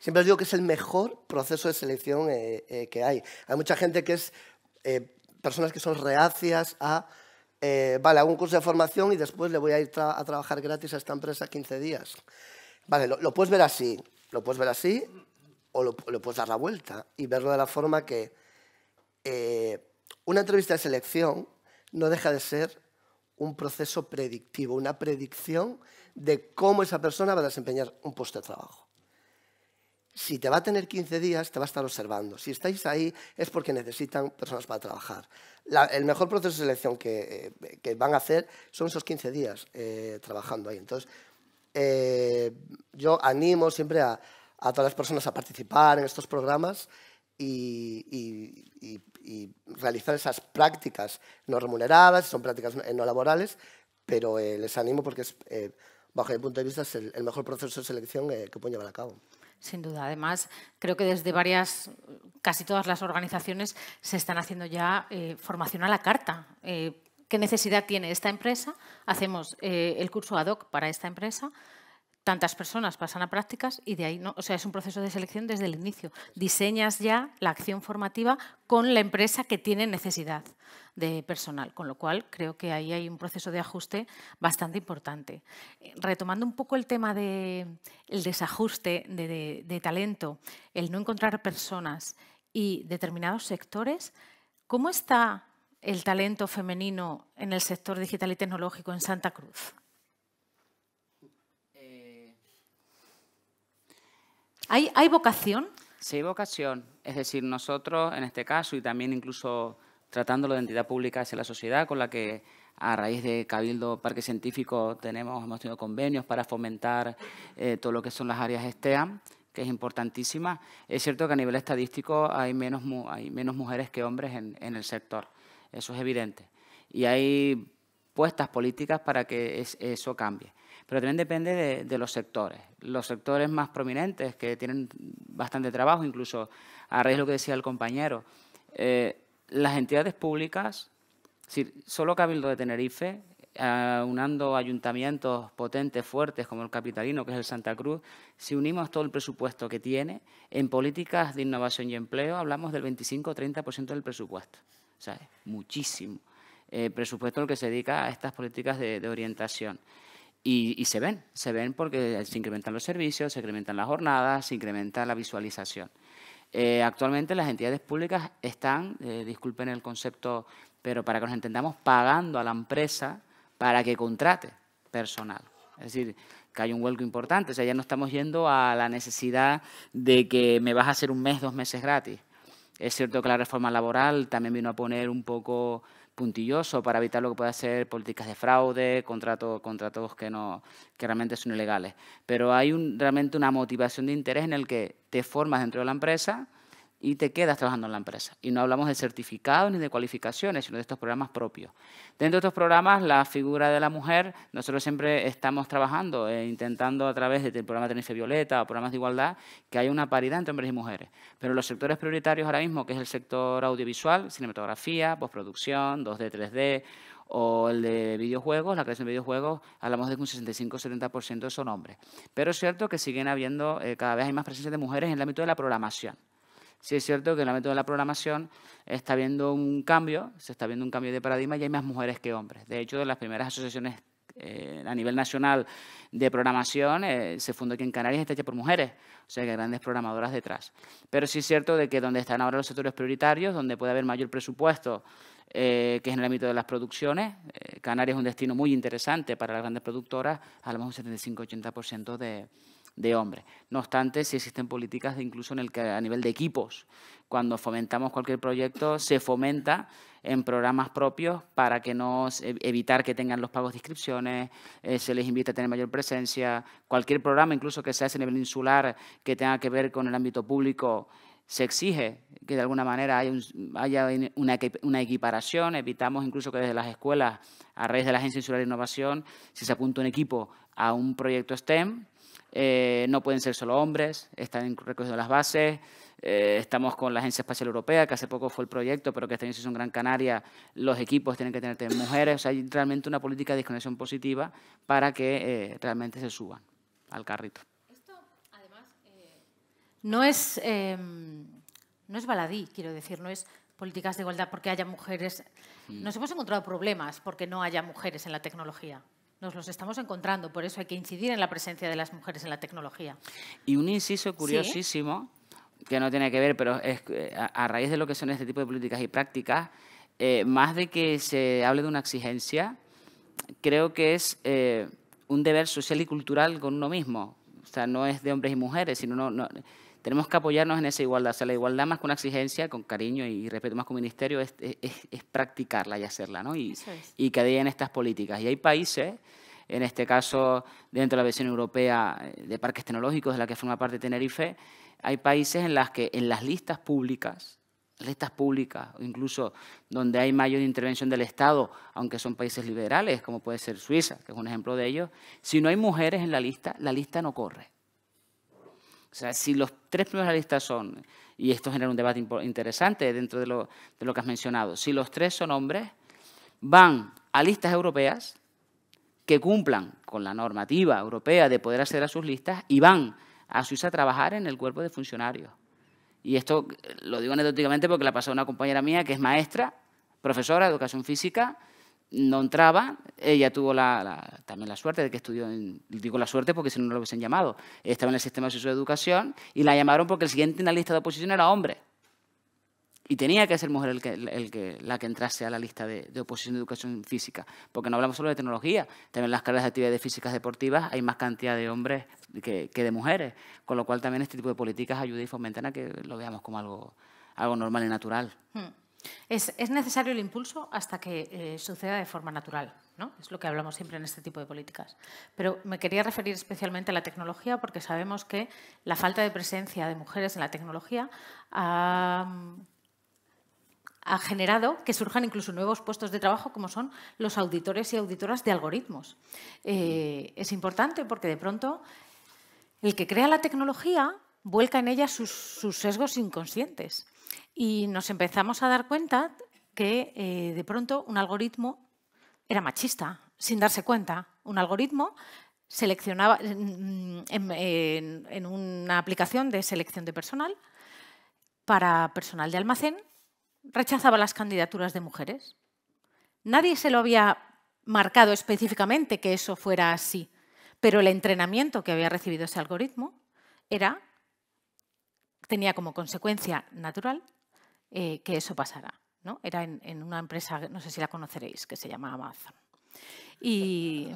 Siempre os digo que es el mejor proceso de selección eh, eh, que hay. Hay mucha gente que es, eh, personas que son reacias a, vale, hago un curso de formación y después le voy a ir a trabajar gratis a esta empresa 15 días. Vale, lo, puedes ver así, lo puedes ver así o lo, lo, puedes dar la vuelta y verlo de la forma que una entrevista de selección no deja de ser un proceso predictivo, una predicción de cómo esa persona va a desempeñar un puesto de trabajo si te va a tener 15 días, te va a estar observando. Si estáis ahí es porque necesitan personas para trabajar. el mejor proceso de selección que, eh, que, van a hacer son esos 15 días eh, trabajando ahí. Entonces, eh, yo animo siempre a, a, todas las personas a participar en estos programas y, y, realizar esas prácticas no remuneradas, son prácticas no laborales, pero les animo porque es, bajo mi punto de vista es el, el mejor proceso de selección que pueden llevar a cabo sin duda. Además, creo que desde varias, casi todas las organizaciones se están haciendo ya eh, formación a la carta. Eh, ¿Qué necesidad tiene esta empresa? Hacemos eh, el curso ad hoc para esta empresa tantas personas pasan a prácticas y de ahí no, o sea, es un proceso de selección desde el inicio. Diseñas ya la acción formativa con la empresa que tiene necesidad de personal, con lo cual creo que ahí hay un proceso de ajuste bastante importante. Retomando un poco el tema del desajuste de talento, el no encontrar personas y determinados sectores, ¿cómo está el talento femenino en el sector digital y tecnológico en Santa Cruz? ¿Hay, ¿Hay vocación? Sí, hay vocación. Es decir, nosotros en este caso y también incluso tratándolo de entidad pública hacia la sociedad con la que a raíz de Cabildo Parque Científico tenemos, hemos tenido convenios para fomentar eh, todo lo que son las áreas STEAM, que es importantísima. Es cierto que a nivel estadístico hay menos, hay menos mujeres que hombres en, el sector, eso es evidente. Y hay puestas políticas para que eso cambie. Pero también depende de, los sectores. Los sectores más prominentes que tienen bastante trabajo, incluso a raíz de lo que decía el compañero, eh, las entidades públicas, solo Cabildo de Tenerife, eh, unando ayuntamientos potentes, fuertes, como el capitalino, que es el Santa Cruz, si unimos todo el presupuesto que tiene, en políticas de innovación y empleo hablamos del 25 o 30% del presupuesto. O sea, muchísimo eh, presupuesto el que se dedica a estas políticas de, de orientación. Y, se ven, se ven porque se incrementan los servicios, se incrementan las jornadas, se incrementa la visualización. Eh, actualmente las entidades públicas están, eh, disculpen el concepto, pero para que nos entendamos, pagando a la empresa para que contrate personal. Es decir, que hay un vuelco importante. O sea, ya no estamos yendo a la necesidad de que me vas a hacer un mes, dos meses gratis. Es cierto que la reforma laboral también vino a poner un poco puntilloso para evitar lo que pueda ser políticas de fraude, contratos, que, no, que realmente son ilegales. Pero hay realmente una motivación de interés en el que te formas dentro de la empresa, y te quedas trabajando en la empresa. Y no hablamos de certificados ni de cualificaciones, sino de estos programas propios. Dentro de estos programas, la figura de la mujer, nosotros siempre estamos trabajando, e intentando a través del programa de Tenerife Violeta o programas de igualdad, que haya una paridad entre hombres y mujeres. Pero los sectores prioritarios ahora mismo, que es el sector audiovisual, cinematografía, postproducción, 2D, 3D, o el de videojuegos, la creación de videojuegos, hablamos de que un 65-70% son hombres. Pero es cierto que siguen habiendo, eh, cada vez hay más presencia de mujeres en el ámbito de la programación. Sí es cierto que en el ámbito de la programación está viendo un cambio, se está viendo un cambio de paradigma y hay más mujeres que hombres. De hecho, de las primeras asociaciones eh, a nivel nacional de programación eh, se fundó aquí en Canarias, está hecha por mujeres, o sea que hay grandes programadoras detrás. Pero sí es cierto de que donde están ahora los sectores prioritarios, donde puede haber mayor presupuesto, eh, que es en el ámbito de las producciones, Canarias es un destino muy interesante para las grandes productoras, a lo mejor un 75-80% de de hombres. No obstante, si existen políticas de incluso en el a nivel de equipos, cuando fomentamos cualquier proyecto, se fomenta en programas propios para que no evitar que tengan los pagos de inscripciones, eh, se les invita a tener mayor presencia, cualquier programa incluso que sea hace a nivel insular que tenga que ver con el ámbito público se exige que de alguna manera haya, haya una, equiparación, evitamos incluso que desde las escuelas, a raíz de la Agencia Insular de Innovación, si se apunta un equipo a un proyecto STEM, eh, no pueden ser solo hombres, están recogiendo las bases. Eh, estamos con la Agencia Espacial Europea, que hace poco fue el proyecto, pero que también año se Gran Canaria. Los equipos tienen que tener mujeres. hay realmente una política de discriminación positiva para que eh, realmente se suban al carrito. Esto, además, no, es, em, no es baladí, quiero decir, no es políticas de igualdad porque haya mujeres. Nos hemos encontrado problemas porque no haya mujeres en la tecnología nos los estamos encontrando. Por eso hay que incidir en la presencia de las mujeres en la tecnología. Y un inciso curiosísimo, que no tiene que ver, pero es eh, a, raíz de lo que son este tipo de políticas y prácticas, eh, más de que se hable de una exigencia, creo que es eh, un deber social y cultural con uno mismo. O sea, no es de hombres y mujeres, sino... no, tenemos que apoyarnos en esa igualdad. O sea, la igualdad más con exigencia, con cariño y respeto más con ministerio, es, practicarla y hacerla, ¿no? Y, y que en estas políticas. Y hay países, en este caso dentro de la visión europea eh, de parques tecnológicos, de la que forma parte Tenerife, hay países en las que en las listas públicas, listas públicas, o incluso donde hay mayor intervención del Estado, aunque son países liberales, como puede ser Suiza, que es un ejemplo de ello, si no hay mujeres en la lista, la lista no corre. O sea, si los tres primeros de la lista son, y esto genera un debate interesante dentro de lo, de lo que has mencionado, si los tres son hombres, van a listas europeas que cumplan con la normativa europea de poder acceder a sus listas y van a Suiza a trabajar en el cuerpo de funcionarios. Y esto eh, lo digo anecdóticamente porque la pasó una compañera mía que es maestra, profesora de educación física, no entraba, ella tuvo también la suerte de que estudió, en, digo la suerte porque si no, no lo hubiesen llamado, estaba en el sistema de educación y la llamaron porque el siguiente en la lista de oposición era hombre. Y tenía que ser mujer el que, la que entrase a la lista de, oposición de educación física, porque no hablamos solo de tecnología, también en las carreras de actividades físicas deportivas hay más cantidad de hombres que, de mujeres, con lo cual también este tipo de políticas ayuda y fomentan a que lo veamos como algo, algo normal y natural. Hmm. Es, necesario el impulso hasta que eh, suceda de forma natural, ¿no? Es lo que hablamos siempre en este tipo de políticas. Pero me quería referir especialmente a la tecnología porque sabemos que la falta de presencia de mujeres en la tecnología ha, generado que surjan incluso nuevos puestos de trabajo como son los auditores y auditoras de algoritmos. Eh, es importante porque de pronto el que crea la tecnología vuelca en ella sus sesgos inconscientes. Y nos empezamos a dar cuenta que eh, de pronto un algoritmo era machista, sin darse cuenta. Un algoritmo seleccionaba en, una aplicación de selección de personal para personal de almacén, rechazaba las candidaturas de mujeres. Nadie se lo había marcado específicamente que eso fuera así, pero el entrenamiento que había recibido ese algoritmo era tenía como consecuencia natural eh, que eso pasara. ¿no? Era en, una empresa, no sé si la conoceréis, que se llama Amazon. Y,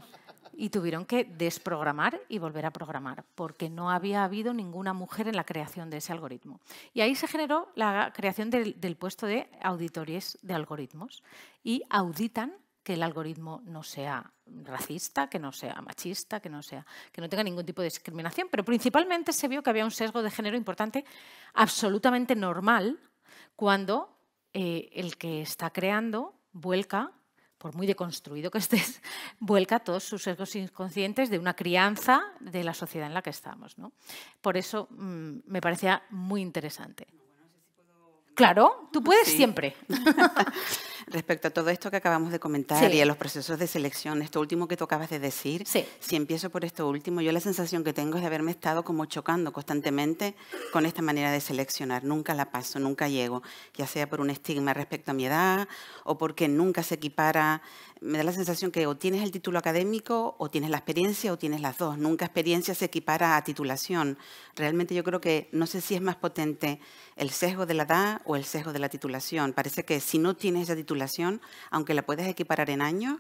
tuvieron que desprogramar y volver a programar, porque no había habido ninguna mujer en la creación de ese algoritmo. Y ahí se generó la creación del, puesto de auditores de algoritmos y auditan que el algoritmo no sea racista, que no sea machista, que no, sea, que no tenga ningún tipo de discriminación, pero principalmente se vio que había un sesgo de género importante, absolutamente normal, cuando eh, el que está creando vuelca, por muy deconstruido que estés, vuelca todos sus sesgos inconscientes de una crianza de la sociedad en la que estamos. Por eso mm, me parecía muy interesante. Claro, tú puedes siempre. Respecto a todo esto que acabamos de comentar y a los procesos de selección, esto último que tú acabas de decir, si empiezo por esto último, yo la sensación que tengo es de haberme estado como chocando constantemente con esta manera de seleccionar. Nunca la paso, nunca llego, ya sea por un estigma respecto a mi edad o porque nunca se equipara me da la sensación que o tienes el título académico o tienes la experiencia o tienes las dos. Nunca experiencia se equipara a titulación. Realmente yo creo que no sé si es más potente el sesgo de la edad o el sesgo de la titulación. Parece que si no tienes esa titulación, aunque la puedes equiparar en años,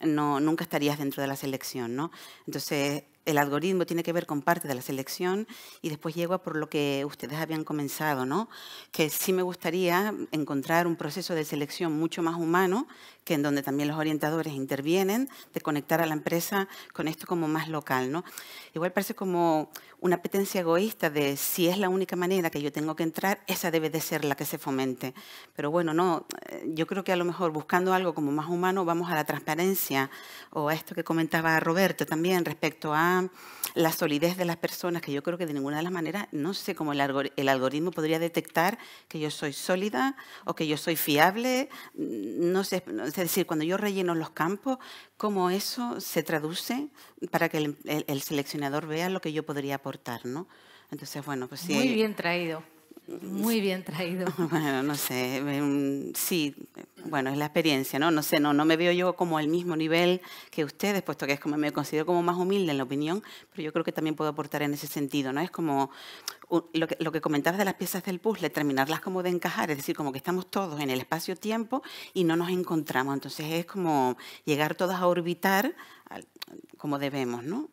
no, nunca estarías dentro de la selección. ¿no? Entonces, el algoritmo tiene que ver con parte de la selección y después llego por lo que ustedes habían comenzado, ¿no? Que sí me gustaría encontrar un proceso de selección mucho más humano que en donde también los orientadores intervienen, de conectar a la empresa con esto como más local. ¿no? Igual parece como una apetencia egoísta de si es la única manera que yo tengo que entrar, esa debe de ser la que se fomente. Pero bueno, no, eh, yo creo que a lo mejor buscando algo como más humano vamos a la transparencia o a esto que comentaba Roberto también respecto a la solidez de las personas, que yo creo que de ninguna de las maneras, no sé cómo el, el algoritmo podría detectar que yo soy sólida o que yo soy fiable, no sé, es decir, cuando yo relleno los campos, cómo eso se traduce para que el, el seleccionador vea lo que yo podría aportar, ¿no? Entonces, bueno, pues sí. Muy bien traído. Muy bien traído. Bueno, no sé, sí, bueno, es la experiencia, ¿no? No sé, no, no me veo yo como al mismo nivel que ustedes, puesto que es como me considero como más humilde en la opinión, pero yo creo que también puedo aportar en ese sentido, ¿no? Es como lo que, lo que comentabas de las piezas del puzzle, terminarlas como de encajar, es decir, como que estamos todos en el espacio-tiempo y no nos encontramos, entonces es como llegar todas a orbitar como debemos, ¿no?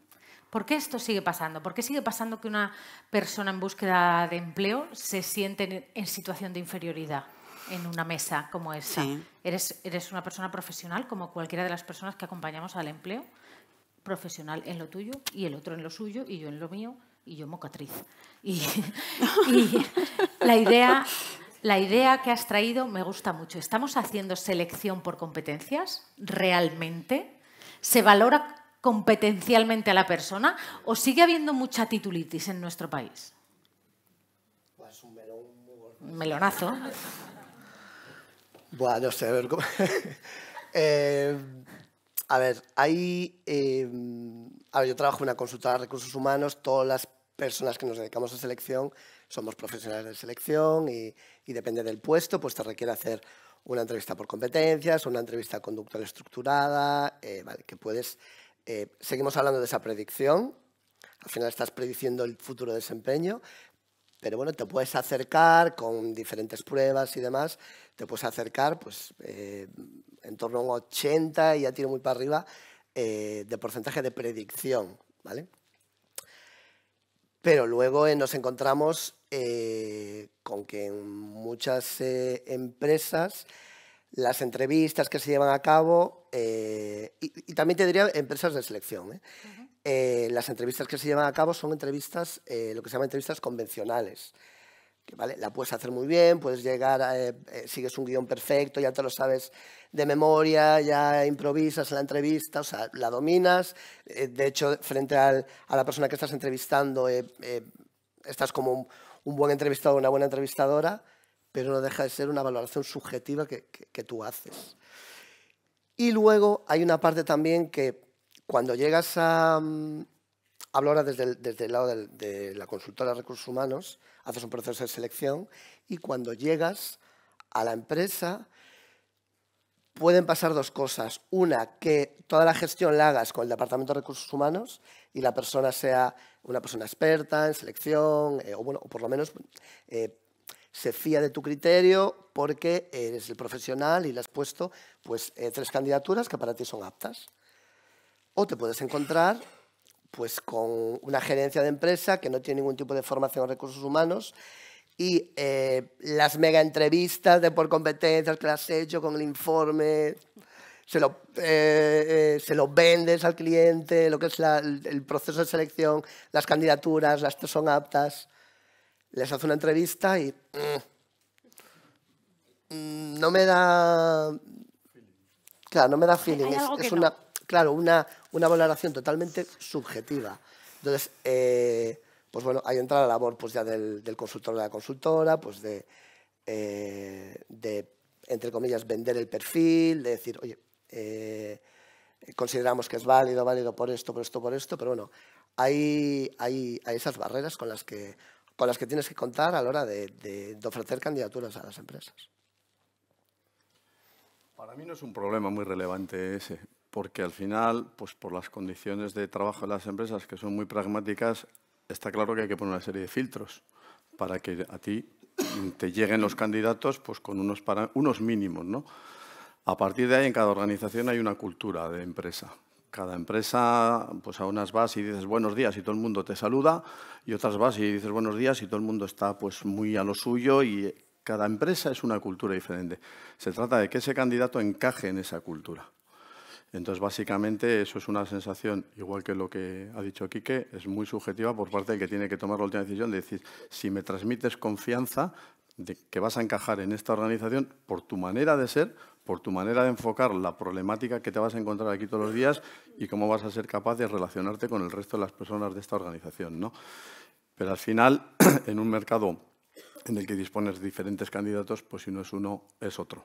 ¿Por qué esto sigue pasando? ¿Por qué sigue pasando que una persona en búsqueda de empleo se siente en situación de inferioridad en una mesa como esa? Eres, una persona profesional como cualquiera de las personas que acompañamos al empleo, profesional en lo tuyo y el otro en lo suyo y yo en lo mío y yo mocatriz. Y, la, idea, la idea que has traído me gusta mucho. ¿Estamos haciendo selección por competencias realmente? ¿Se valora competencialmente a la persona o sigue habiendo mucha titulitis en nuestro país? Pues un melón melonazo. Buah, no sé, a ver cómo... Eh, a ver, ahí. Eh, a ver, yo trabajo en una consultora de recursos humanos, todas las personas que nos dedicamos a selección somos profesionales de selección y, depende del puesto, pues te requiere hacer una entrevista por competencias, una entrevista conductual estructurada, eh, que puedes eh, seguimos hablando de esa predicción. Al final estás prediciendo el futuro desempeño, pero bueno, te puedes acercar con diferentes pruebas y demás, te puedes acercar pues eh, en torno a un 80 y ya tiro muy para arriba eh, de porcentaje de predicción, ¿vale? Pero luego nos encontramos con que en muchas empresas las entrevistas que se llevan a cabo, eh, y, también te diría empresas de selección, ¿eh? Eh, las entrevistas que se llevan a cabo son entrevistas, lo que se llama entrevistas convencionales. Que, La puedes hacer muy bien, puedes llegar, a, sigues un guión perfecto, ya te lo sabes de memoria, ya improvisas la entrevista, o sea, la dominas. de hecho, frente a la persona que estás entrevistando, estás como un, buen entrevistado, una buena entrevistadora pero no deja de ser una valoración subjetiva que, tú haces. Y luego hay una parte también que cuando llegas a... Mm, hablo ahora desde el, lado de, la consultora de recursos humanos, haces un proceso de selección y cuando llegas a la empresa pueden pasar dos cosas. Una, que toda la gestión la hagas con el Departamento de Recursos Humanos y la persona sea una persona experta en selección, eh, o bueno, por lo menos eh, se fía de tu criterio porque eres el profesional y le has puesto pues, eh, tres candidaturas que para ti son aptas. O te puedes encontrar pues, con una gerencia de empresa que no tiene ningún tipo de formación en recursos humanos y eh, las mega entrevistas de por competencias que las has hecho con el informe, se lo, eh, se lo vendes al cliente, lo que es el proceso de selección, las candidaturas, las que son aptas les hace una entrevista y mm, mm, no me da claro no me da feeling es, una claro una, valoración totalmente subjetiva entonces eh, pues bueno ahí entra la labor pues ya del, del consultor de la consultora pues de eh, de entre comillas vender el perfil de decir oye eh, consideramos que es válido válido por esto por esto por esto pero bueno hay, hay esas barreras con las que con las que tienes que contar a la hora de, ofrecer candidaturas a las empresas. Para mí no es un problema muy relevante ese, porque al final, pues por las condiciones de trabajo de las empresas que son muy pragmáticas, está claro que hay que poner una serie de filtros para que a ti te lleguen los candidatos pues con unos, unos mínimos, ¿no? A partir de ahí, en cada organización hay una cultura de empresa cada empresa, pues a unas vas y dices buenos días y todo el mundo te saluda, y otras vas y dices buenos días y todo el mundo está pues muy a lo suyo y cada empresa es una cultura diferente. Se trata de que ese candidato encaje en esa cultura. Entonces, básicamente, eso es una sensación, igual que lo que ha dicho Quique, es muy subjetiva por parte del que tiene que tomar la última decisión de decir, si me transmites confianza de que vas a encajar en esta organización por tu manera de ser, por tu manera de enfocar la problemática que te vas a encontrar aquí todos los días y cómo vas a ser capaz de relacionarte con el resto de las personas de esta organización. ¿no? Pero al final, en un mercado en el que dispones de diferentes candidatos, pues si no es uno, es otro.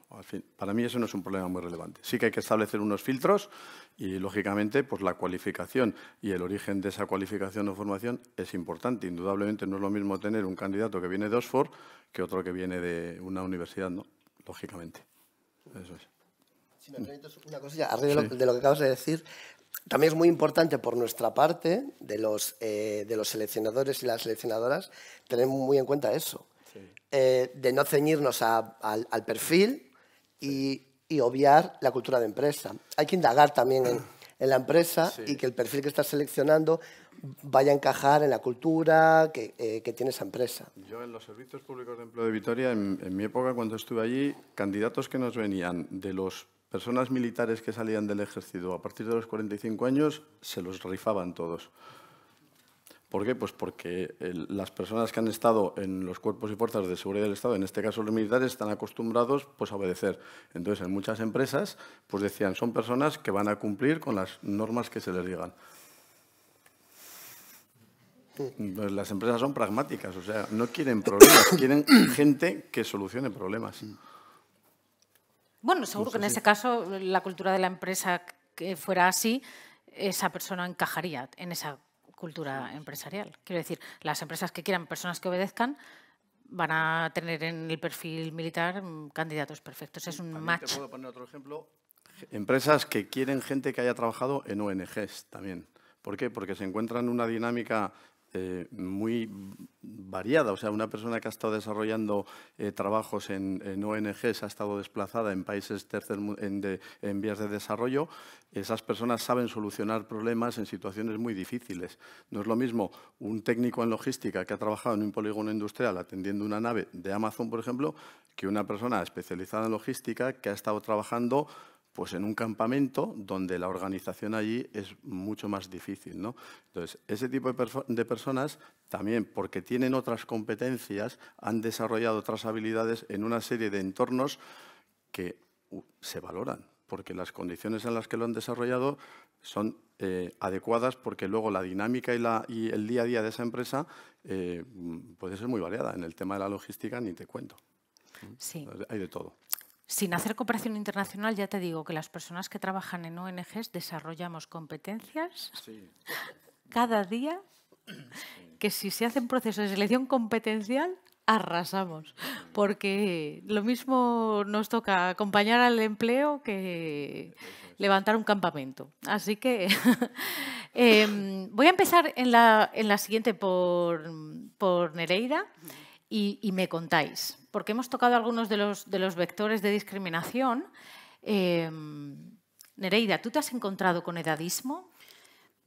para mí eso no es un problema muy relevante. Sí que hay que establecer unos filtros y, lógicamente, pues la cualificación y el origen de esa cualificación o formación es importante. Indudablemente no es lo mismo tener un candidato que viene de Oxford que otro que viene de una universidad, ¿no? lógicamente. Eso Si me permites una cosilla, a de lo que acabas de decir, también es muy importante por nuestra parte, de los, eh, de los seleccionadores y las seleccionadoras, tener muy en cuenta eso. Eh, de no ceñirnos al, perfil y, obviar la cultura de empresa. Hay que indagar también en, la empresa y que el perfil que estás seleccionando vaya a encajar en la cultura eh, que, tiene esa empresa. Yo en los servicios públicos de empleo de Vitoria, en, mi época cuando estuve allí, candidatos que nos venían de las personas militares que salían del ejército a partir de los 45 años, se los rifaban todos. ¿Por qué? Pues porque las personas que han estado en los cuerpos y fuerzas de seguridad del Estado, en este caso los militares, están acostumbrados pues, a obedecer. Entonces, en muchas empresas, pues decían, son personas que van a cumplir con las normas que se les digan. Pues las empresas son pragmáticas, o sea, no quieren problemas, quieren gente que solucione problemas. Mm. Bueno, seguro que en ese caso la cultura de la empresa que fuera así, esa persona encajaría en esa cultura empresarial. Quiero decir, las empresas que quieran personas que obedezcan van a tener en el perfil militar mm, candidatos perfectos. Es un match. Empresas que quieren gente que haya trabajado en ONGs también. ¿Por qué? Porque se encuentran una dinámica eh, muy variada. O sea, una persona que ha estado desarrollando eh, trabajos en, ONGs, ha estado desplazada en países tercer, en, en, vías de desarrollo, esas personas saben solucionar problemas en situaciones muy difíciles. No es lo mismo un técnico en logística que ha trabajado en un polígono industrial atendiendo una nave de Amazon, por ejemplo, que una persona especializada en logística que ha estado trabajando pues en un campamento donde la organización allí es mucho más difícil. ¿no? Entonces, ese tipo de, personas también, porque tienen otras competencias, han desarrollado otras habilidades en una serie de entornos que se valoran, porque las condiciones en las que lo han desarrollado son eh, adecuadas, porque luego la dinámica y, el día a día de esa empresa eh, puede ser muy variada. En el tema de la logística ni te cuento. Sí. Hay de todo. Sin hacer cooperación internacional, ya te digo que las personas que trabajan en ONGs desarrollamos competencias cada día que si se un procesos de selección competencial, arrasamos. Porque lo mismo nos toca acompañar al empleo que levantar un campamento. Así que em, voy a empezar en la, en la siguiente por, Nereida y me contáis porque hemos tocado algunos de los, de los vectores de discriminación. Eh, Nereida, ¿tú te has encontrado con edadismo?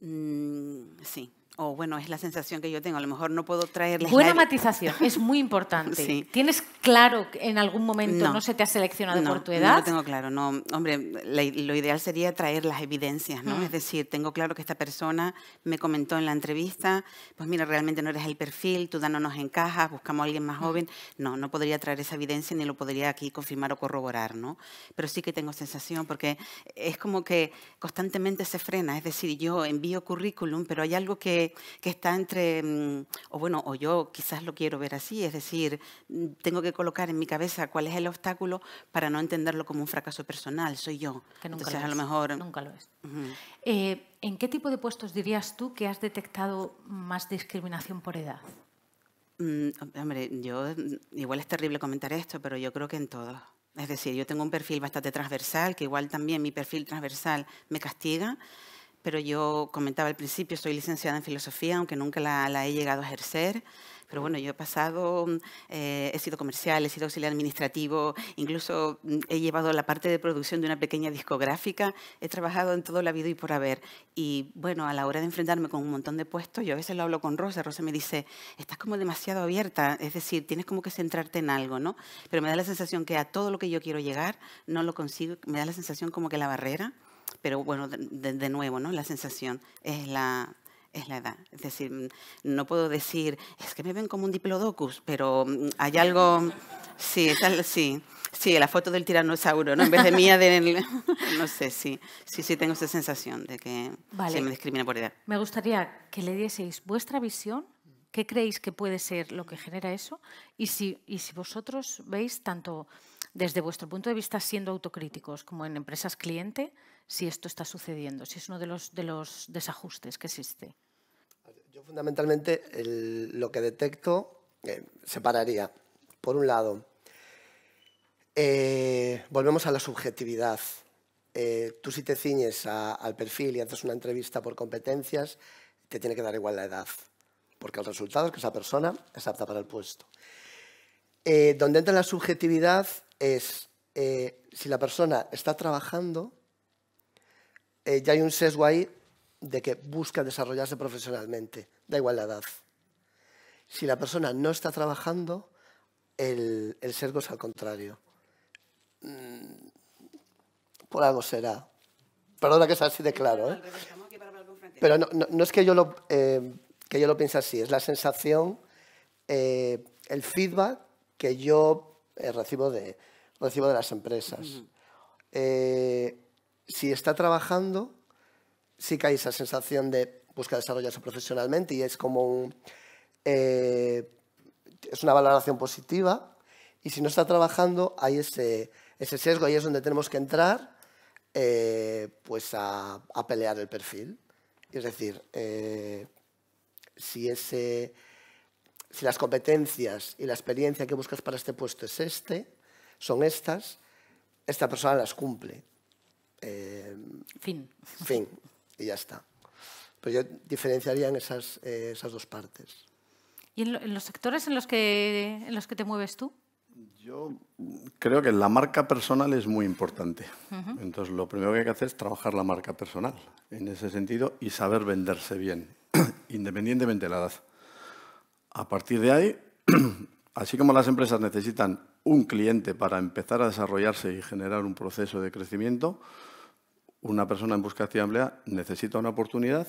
Mm, sí, o bueno, es la sensación que yo tengo, a lo mejor no puedo traer. Buena la... matización, es muy importante. ¿Tienes claro que en algún momento no, se te ha seleccionado no, por tu edad? No lo tengo claro, no. Hombre, lo ideal sería traer las evidencias, ¿no? Mm. Es decir, tengo claro que esta persona me comentó en la entrevista, pues mira, realmente no eres el perfil, tú no nos encajas, buscamos a alguien más mm. joven. No, no podría traer esa evidencia ni lo podría aquí confirmar o corroborar, ¿no? Pero sí que tengo sensación porque es como que constantemente se frena, es decir, yo envío currículum, pero hay algo que que está entre, mm, o bueno, o yo quizás lo quiero ver así, es decir, mm, tengo que colocar en mi cabeza cuál es el obstáculo para no entenderlo como un fracaso personal, soy yo. Que nunca lo es. lo mejor... Nunca lo es. Eh, ¿En qué tipo de puestos dirías tú que has detectado más discriminación por edad? Mm, hombre, yo igual es terrible comentar esto, pero yo creo que en todos. Es decir, yo tengo un perfil bastante transversal, que igual también mi perfil transversal me castiga, pero yo comentaba al principio, soy licenciada en filosofía, aunque nunca la, he llegado a ejercer. Pero bueno, yo he pasado, mm, eh, he sido comercial, he sido auxiliar administrativo, incluso mm, he llevado la parte de producción de una pequeña discográfica, he trabajado en todo la vida y por haber. Y bueno, a la hora de enfrentarme con un montón de puestos, yo a veces lo hablo con Rosa, Rosa me dice, estás como demasiado abierta, es decir, tienes como que centrarte en algo, ¿no? Pero me da la sensación que a todo lo que yo quiero llegar no lo consigo, me da la sensación como que la barrera pero bueno, de, nuevo, ¿no? La sensación es la, es la edad. Es decir, no puedo decir, es que me ven como un diplodocus, pero mm, hay algo... Sí, Sí, la foto del tiranosaurio, ¿no? En vez de mía, no sé, sí. Sí, sí, tengo esa sensación de que vale. se me discrimina por edad. Me gustaría que le dieseis vuestra visión, qué creéis que puede ser lo que genera eso, y si, y si vosotros veis tanto desde vuestro punto de vista siendo autocríticos como en empresas cliente, si esto está sucediendo, si es uno de los, desajustes que existe. Yo fundamentalmente lo que detecto eh, separaría. Por un lado, eh, volvemos a la subjetividad. Eh, tú si te ciñes al perfil y haces una entrevista por competencias, te tiene que dar igual la edad, porque el resultado es que esa persona es apta para el puesto. donde entra la subjetividad es si la persona está trabajando eh, ya hay un sesgo ahí de que busca desarrollarse profesionalmente, da igual la edad. Si la persona no está trabajando, el, sesgo es al contrario. Mm, por algo será. Perdona que sea así de claro. ¿eh? Pero no, es que yo, lo, eh, que yo lo piense así, es la sensación, eh, el feedback que yo recibo, de, recibo de las empresas si está trabajando, sí que hay esa sensación de busca desarrollarse profesionalmente y es como eh, es una valoración positiva. Y si no está trabajando, hay ese, ese sesgo y es donde tenemos que entrar eh, pues a, pelear el perfil. Es decir, eh, si, si las competencias y la experiencia que buscas para este puesto es este, son estas, esta persona las cumple fin. Fin, y ya está. Pero yo diferenciaría en esas, eh, esas dos partes. ¿Y en, los sectores en los, que, en que te mueves tú? Yo creo que la marca personal es muy importante. Entonces, lo primero que hay que hacer es trabajar la marca personal en ese sentido y saber venderse bien, independientemente de la edad. A partir de ahí, así como las empresas necesitan un cliente para empezar a desarrollarse y generar un proceso de crecimiento, una persona en busca de actividad necesita una oportunidad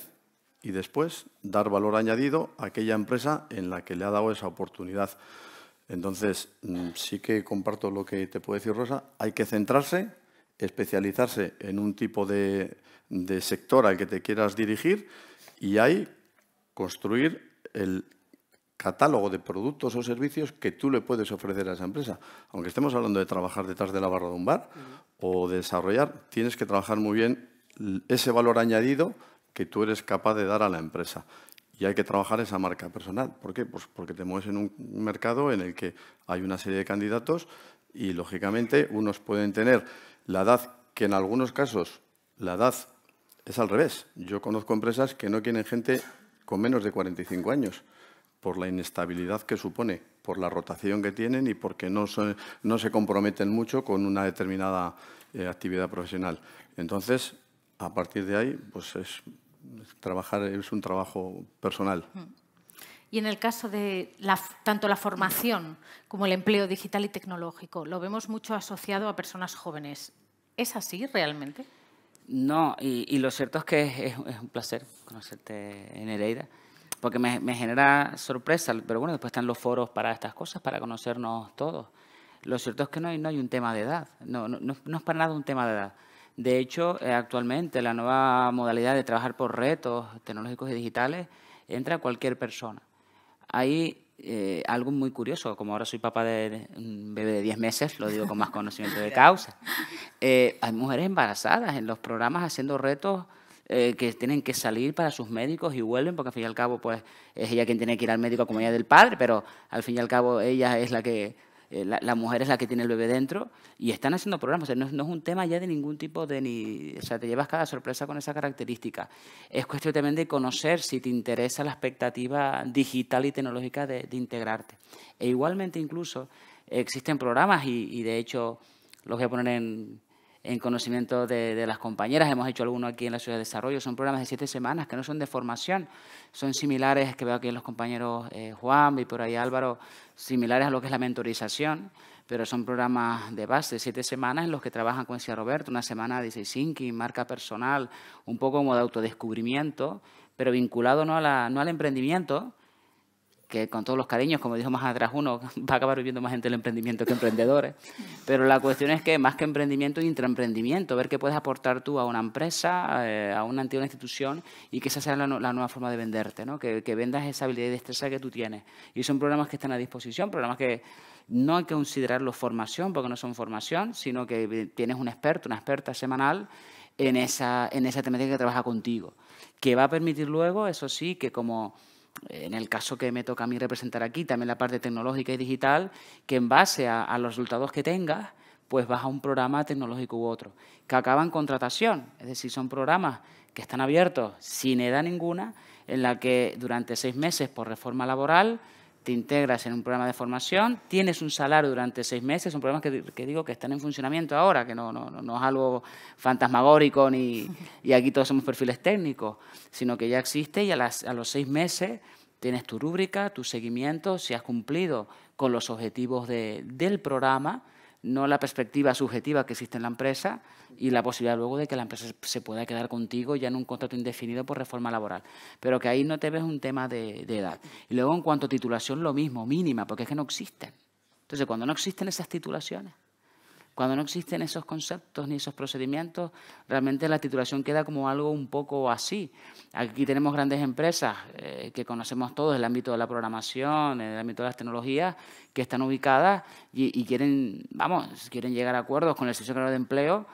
y después dar valor añadido a aquella empresa en la que le ha dado esa oportunidad. Entonces, mm, sí que comparto lo que te puede decir Rosa, hay que centrarse, especializarse en un tipo de, de sector al que te quieras dirigir y ahí construir el catálogo de productos o servicios que tú le puedes ofrecer a esa empresa. Aunque estemos hablando de trabajar detrás de la barra de un bar o de desarrollar, tienes que trabajar muy bien ese valor añadido que tú eres capaz de dar a la empresa. Y hay que trabajar esa marca personal. ¿Por qué? Pues porque te mueves en un mercado en el que hay una serie de candidatos y, lógicamente, unos pueden tener la edad que en algunos casos la edad es al revés. Yo conozco empresas que no tienen gente con menos de 45 años por la inestabilidad que supone, por la rotación que tienen y porque no se, no se comprometen mucho con una determinada eh, actividad profesional. Entonces, a partir de ahí, pues es trabajar es un trabajo personal. Y en el caso de la, tanto la formación como el empleo digital y tecnológico, lo vemos mucho asociado a personas jóvenes. ¿Es así realmente? No, y, lo cierto es que es, un placer conocerte, en EREIRA porque me, genera sorpresa, pero bueno, después están los foros para estas cosas, para conocernos todos. Lo cierto es que no hay, no hay un tema de edad, no, no, es para nada un tema de edad. De hecho, eh, actualmente la nueva modalidad de trabajar por retos tecnológicos y digitales entra a cualquier persona. Hay eh, algo muy curioso, como ahora soy papá de un bebé de 10 meses, lo digo con más conocimiento de causa, eh, hay mujeres embarazadas en los programas haciendo retos eh, que tienen que salir para sus médicos y vuelven, porque al fin y al cabo pues, es ella quien tiene que ir al médico como ella del padre, pero al fin y al cabo ella es la que eh, la, mujer es la que tiene el bebé dentro y están haciendo programas. no, es un tema ya de ningún tipo de ni. O sea, te llevas cada sorpresa con esa característica. Es cuestión también de conocer si te interesa la expectativa digital y tecnológica de, integrarte. E igualmente, incluso existen programas y, y de hecho los voy a poner en, en conocimiento de, las compañeras. Hemos hecho alguno aquí en la Ciudad de Desarrollo. Son programas de siete semanas que no son de formación, son similares, que veo aquí en los compañeros eh, Juan y por ahí Álvaro, similares a lo que es la mentorización, pero son programas de base, siete semanas en los que trabajan con decía Roberto, una semana de sinking marca personal, un poco como de autodescubrimiento, pero vinculado no, a la, no al emprendimiento, que con todos los cariños, como dijo más atrás uno, va a acabar viviendo más gente el emprendimiento que emprendedores. Pero la cuestión es que más que emprendimiento, intraemprendimiento, ver qué puedes aportar tú a una empresa, eh, a una antigua institución, y que esa sea la, nueva forma de venderte, ¿no? que, vendas esa habilidad y destreza que tú tienes. Y son programas que están a disposición, programas que no hay que considerarlos formación, porque no son formación, sino que tienes un experto, una experta semanal en esa, en esa temática que trabaja contigo, que va a permitir luego, eso sí, que como en el caso que me toca a mí representar aquí, también la parte tecnológica y digital, que en base a, los resultados que tengas, pues vas a un programa tecnológico u otro, que en contratación, es decir, son programas que están abiertos sin edad ninguna, en la que durante seis meses por reforma laboral te integras en un programa de formación, tienes un salario durante seis meses, son programas que, digo que están en funcionamiento ahora, que no, no, es algo fantasmagórico ni y aquí todos somos perfiles técnicos, sino que ya existe y a, a los seis meses tienes tu rúbrica, tu seguimiento, si has cumplido con los objetivos del programa, no la perspectiva subjetiva que existe en la empresa y la posibilidad luego de que la empresa se pueda quedar contigo ya en un contrato indefinido por reforma laboral. Pero que ahí no te ves un tema de, edad. Y luego en cuanto a titulación, lo mismo, mínima, porque es que no existen. Entonces, cuando no existen esas titulaciones, cuando no existen esos conceptos ni esos procedimientos, realmente la titulación queda como algo un poco así. Aquí tenemos grandes empresas eh, que conocemos todos, en el ámbito de la programación, en el ámbito de las tecnologías, que están ubicadas y, quieren, vamos, quieren llegar a acuerdos con el Servicio de Empleo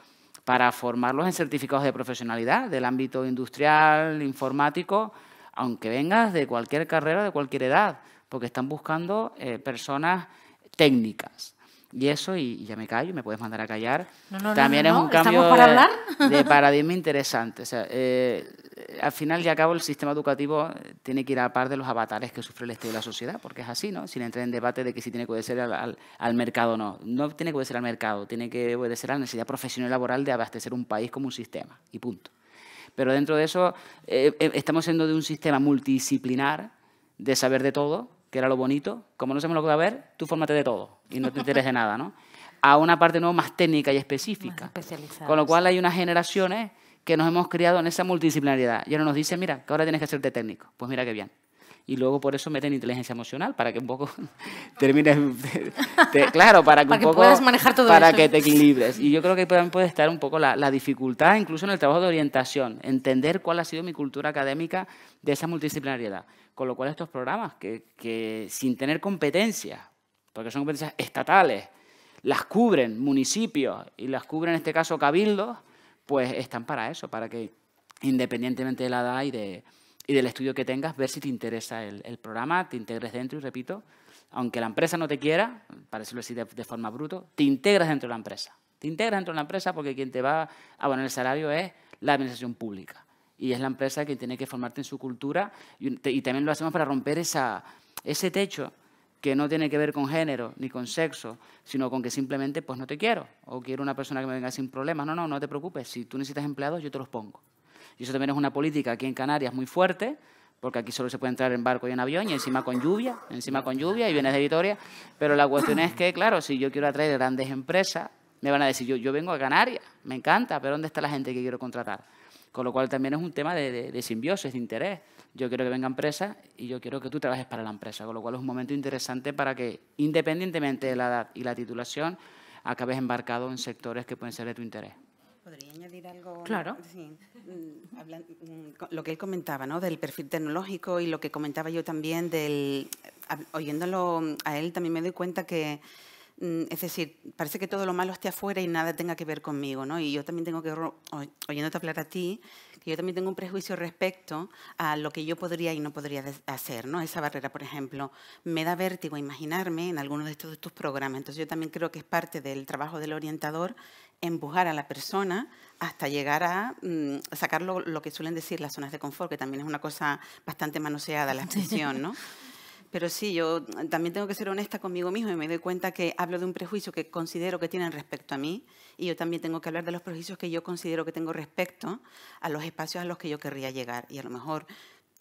para formarlos en certificados de profesionalidad del ámbito industrial, informático, aunque vengas de cualquier carrera, de cualquier edad, porque están buscando eh, personas técnicas y eso, y, ya me callo, me puedes mandar a callar. También es un cambio de, paradigma interesante. O sea, eh, al final y al cabo el sistema educativo tiene que ir a par de los avatares que sufre el estilo de la sociedad, porque es así, ¿no? Sin entrar en debate de que si tiene que obedecer al, al, mercado o no. No tiene que obedecer al mercado, tiene que obedecer a la necesidad profesional y laboral de abastecer un país como un sistema, y punto. Pero dentro de eso eh, eh, estamos siendo de un sistema multidisciplinar, de saber de todo, que era lo bonito, como no sabemos lo que va a ver, tú fórmate de todo y no te enteres de nada, ¿no? A una parte nueva más técnica y específica. Con lo cual hay unas generaciones que nos hemos criado en esa multidisciplinariedad. Y ahora nos dice mira, que ahora tienes que hacerte técnico. Pues mira qué bien y luego por eso meten inteligencia emocional para que un poco termines claro para que puedas manejar todo para que te equilibres y yo creo que también puede estar un poco la, dificultad incluso en el trabajo de orientación entender cuál ha sido mi cultura académica de esa multidisciplinariedad con lo cual estos programas que, que sin tener competencias porque son competencias estatales las cubren municipios y las cubren en este caso cabildos pues están para eso para que independientemente de la edad y de, y del estudio que tengas, ver si te interesa el, programa, te integres dentro y repito, aunque la empresa no te quiera, para decirlo así de, forma bruto, te integras dentro de la empresa. Te integras dentro de la empresa porque quien te va a poner el salario es la administración pública. Y es la empresa que tiene que formarte en su cultura y, y también lo hacemos para romper esa, ese techo que no tiene que ver con género ni con sexo, sino con que simplemente pues no te quiero o quiero una persona que me venga sin problemas. No, no, no te preocupes. Si tú necesitas empleados, yo te los pongo. Y eso también es una política aquí en Canarias muy fuerte, porque aquí solo se puede entrar en barco y en avión y encima con lluvia, encima con lluvia y vienes de Vitoria. Pero la cuestión es que, claro, si yo quiero atraer grandes empresas, me van a decir, yo, yo vengo a Canarias, me encanta, pero ¿dónde está la gente que quiero contratar? Con lo cual también es un tema de, de simbiosis, de interés. Yo quiero que venga empresa y yo quiero que tú trabajes para la empresa, con lo cual es un momento interesante para que, independientemente de la edad y la titulación, acabes embarcado en sectores que pueden ser de tu interés. Podría añadir algo. Claro. Mm, mm, lo que él comentaba, ¿no? Del perfil tecnológico y lo que comentaba yo también del. Oyéndolo a él también me doy cuenta que. Mm, es decir, parece que todo lo malo esté afuera y nada tenga que ver conmigo, ¿no? Y yo también tengo que, oyéndote hablar a ti, que yo también tengo un prejuicio respecto a lo que yo podría y no podría hacer, ¿no? Esa barrera, por ejemplo, me da vértigo imaginarme en alguno de estos, de estos programas. Entonces yo también creo que es parte del trabajo del orientador empujar a la persona hasta llegar a sacarlo mm, sacar lo, que suelen decir las zonas de confort, que también es una cosa bastante manoseada la expresión, ¿no? Pero sí, yo también tengo que ser honesta conmigo mismo y me doy cuenta que hablo de un prejuicio que considero que tienen respecto a mí y yo también tengo que hablar de los prejuicios que yo considero que tengo respecto a los espacios a los que yo querría llegar. Y a lo mejor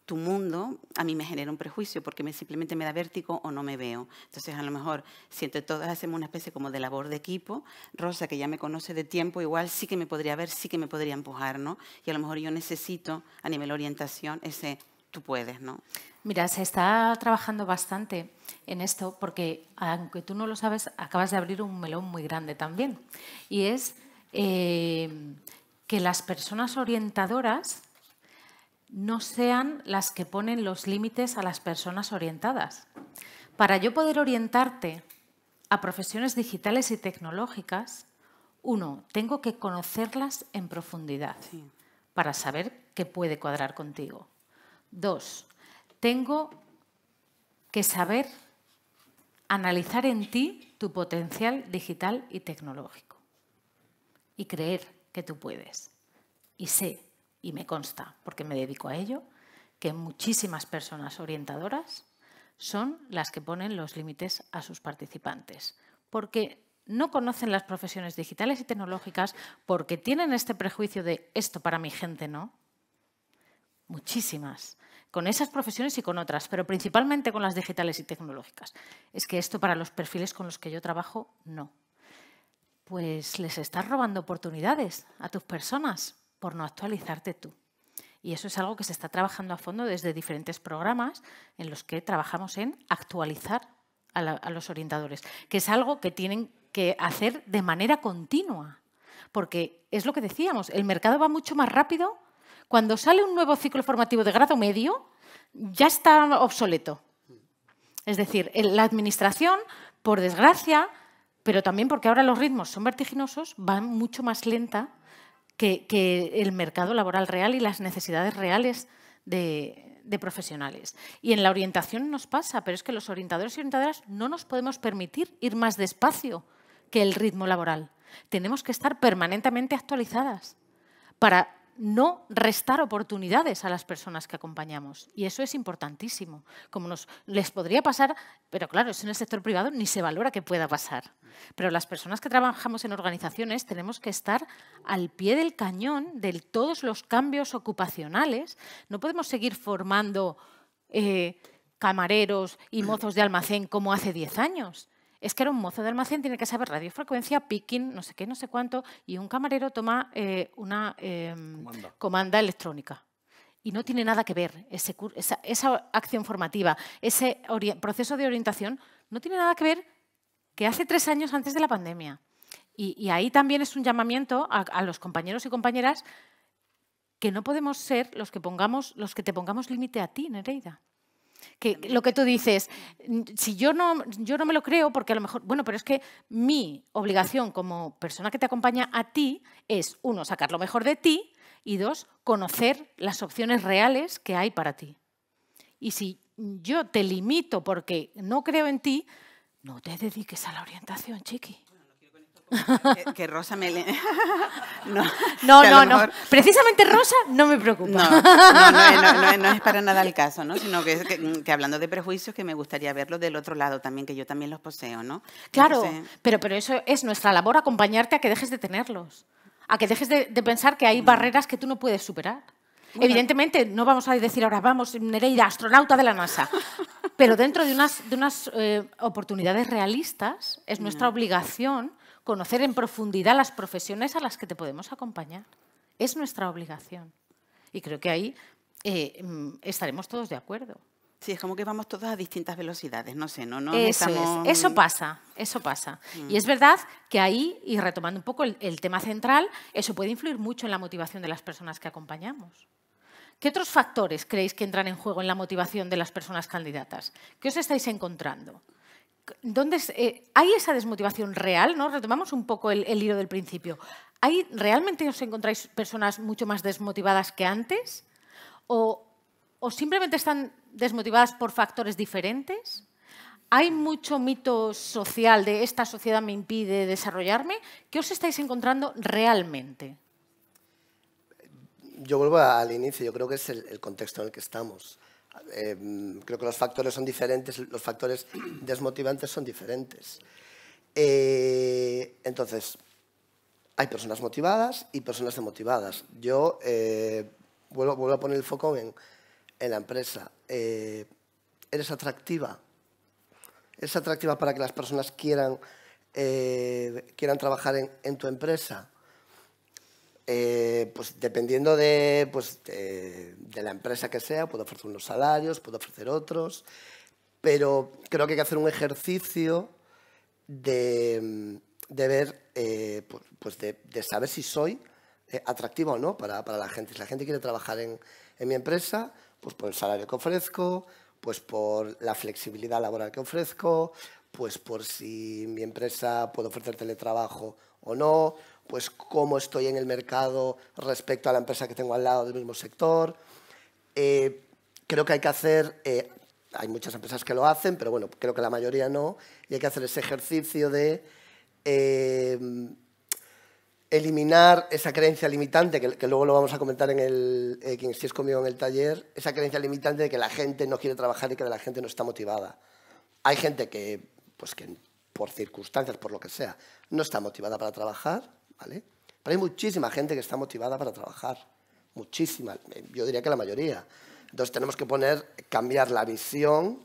tu mundo a mí me genera un prejuicio porque me, simplemente me da vértigo o no me veo. Entonces, a lo mejor, si entre todas hacemos una especie como de labor de equipo, Rosa, que ya me conoce de tiempo, igual sí que me podría ver, sí que me podría empujar, ¿no? Y a lo mejor yo necesito, a nivel orientación, ese tú puedes, ¿no? Mira, se está trabajando bastante en esto porque, aunque tú no lo sabes, acabas de abrir un melón muy grande también. Y es eh, que las personas orientadoras no sean las que ponen los límites a las personas orientadas. Para yo poder orientarte a profesiones digitales y tecnológicas, uno, tengo que conocerlas en profundidad para saber qué puede cuadrar contigo. Dos, tengo que saber analizar en ti tu potencial digital y tecnológico y creer que tú puedes. Y sé y me consta, porque me dedico a ello, que muchísimas personas orientadoras son las que ponen los límites a sus participantes, porque no conocen las profesiones digitales y tecnológicas, porque tienen este prejuicio de esto para mi gente no. Muchísimas, con esas profesiones y con otras, pero principalmente con las digitales y tecnológicas. Es que esto para los perfiles con los que yo trabajo, no. Pues les estás robando oportunidades a tus personas, por no actualizarte tú. Y eso es algo que se está trabajando a fondo desde diferentes programas en los que trabajamos en actualizar a, los orientadores, que es algo que tienen que hacer de manera continua, porque es lo que decíamos, el mercado va mucho más rápido. Cuando sale un nuevo ciclo formativo de grado medio, ya está obsoleto. Es decir, la administración, por desgracia, pero también porque ahora los ritmos son vertiginosos, va mucho más lenta que, el mercado laboral real y las necesidades reales de, de, profesionales. Y en la orientación nos pasa, pero es que los orientadores y orientadoras no nos podemos permitir ir más despacio que el ritmo laboral. Tenemos que estar permanentemente actualizadas para no restar oportunidades a las personas que acompañamos. Y eso es importantísimo. Como les podría pasar, pero claro, es en el sector privado ni se valora que pueda pasar. Pero las personas que trabajamos en organizaciones tenemos que estar al pie del cañón de todos los cambios ocupacionales. No podemos seguir formando eh, camareros y mozos de almacén como hace 10 años es que era un mozo de almacén, tiene que saber radiofrecuencia, picking, no sé qué, no sé cuánto, y un camarero toma eh, una em, comanda. electrónica. Y no tiene nada que ver ese, esa, esa, acción formativa, ese proceso de orientación, no tiene nada que ver que hace tres años antes de la pandemia. Y, ahí también es un llamamiento a, los compañeros y compañeras que no podemos ser los que, pongamos, los que te pongamos límite a ti, Nereida. Que lo que tú dices, si yo no, yo no me lo creo, porque a lo mejor, bueno, pero es que mi obligación como persona que te acompaña a ti es, uno, sacar lo mejor de ti y dos, conocer las opciones reales que hay para ti. Y si yo te limito porque no creo en ti, no te dediques a la orientación, chiqui que, Rosa me no, no, no, Precisamente Rosa no me preocupa. No, no, no, es para nada el caso, ¿no? Sino que, mm, hablando de prejuicios, que me gustaría verlos del otro lado también, que yo también los poseo, ¿no? Claro, pero, pero eso es nuestra labor, acompañarte a que dejes de tenerlos, a que dejes de, pensar que hay mm. barreras que tú no puedes superar. Evidentemente, no vamos a decir ahora, vamos, Nereida, astronauta de la NASA. Pero dentro de unas, de unas eh, oportunidades realistas, es mm. nuestra obligación conocer en profundidad las profesiones a las que te podemos acompañar. Es nuestra obligación. Y creo que ahí eh, mm, estaremos todos de acuerdo. Sí, es como que vamos todos a distintas velocidades, no sé, no, no eso Eso pasa, eso pasa. Mm. Y es verdad que ahí, y retomando un poco el, tema central, eso puede influir mucho en la motivación de las personas que acompañamos. ¿Qué otros factores creéis que entran en juego en la motivación de las personas candidatas? ¿Qué os estáis encontrando? ¿dónde eh, ¿hay esa desmotivación real? ¿no? Retomamos un poco el, hilo del principio. ¿Hay, ¿Realmente os encontráis personas mucho más desmotivadas que antes? ¿O, simplemente están desmotivadas por factores diferentes? ¿Hay mucho mito social de esta sociedad me impide desarrollarme? ¿Qué os estáis encontrando realmente? Yo vuelvo al inicio, yo creo que es el contexto en el que estamos. Em, creo que los factores son diferentes, los factores desmotivantes son diferentes. Eh, entonces, hay personas motivadas y personas demotivadas. Yo eh, vuelvo, a poner el foco en, la empresa. Eh, ¿Eres atractiva? ¿Eres atractiva para que las personas quieran, quieran trabajar en, en tu empresa? Eh, pues dependiendo pues, de, la empresa que sea, puedo ofrecer unos salarios, puedo ofrecer otros, pero creo que hay que hacer un ejercicio de, ver, eh, pues, pues de, saber si soy eh, atractivo o no para, la gente. Si la gente quiere trabajar en, en mi empresa, pues por el salario que ofrezco, pues por la flexibilidad laboral que ofrezco, pues por si mi empresa puede ofrecer teletrabajo o no, pues cómo estoy en el mercado respecto a la empresa que tengo al lado del mismo sector. Eh, creo que hay que hacer, eh, hay muchas empresas que lo hacen, pero bueno, creo que la mayoría no, y hay que hacer ese ejercicio de eh, eliminar esa creencia limitante, que, luego lo vamos a comentar en el, conmigo en el taller, esa creencia limitante de que la gente no quiere trabajar y que la gente no está motivada. Hay gente que, pues que por circunstancias, por lo que sea, no está motivada para trabajar pero hay muchísima gente que está motivada para trabajar, muchísima, yo diría que la mayoría. Entonces tenemos que poner, cambiar la visión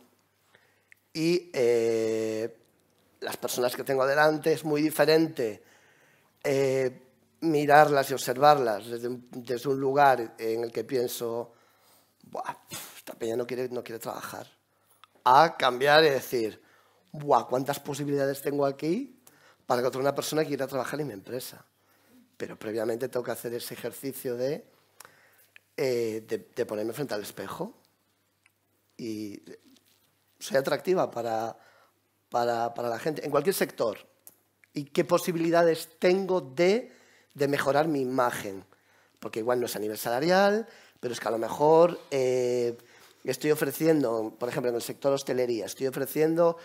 y eh, las personas que tengo delante es muy diferente eh, mirarlas y observarlas desde un, lugar en el que pienso, esta peña no quiere, no quiere trabajar, a cambiar y decir, ¿cuántas posibilidades tengo aquí? para que otra una persona quiera trabajar en mi empresa. Pero previamente tengo que hacer ese ejercicio de, eh, de, ponerme frente al espejo. Y soy atractiva para, la gente, en cualquier sector. ¿Y qué posibilidades tengo de, mejorar mi imagen? Porque igual no es a nivel salarial, pero es que a lo mejor eh, estoy ofreciendo, por ejemplo, en el sector hostelería, estoy ofreciendo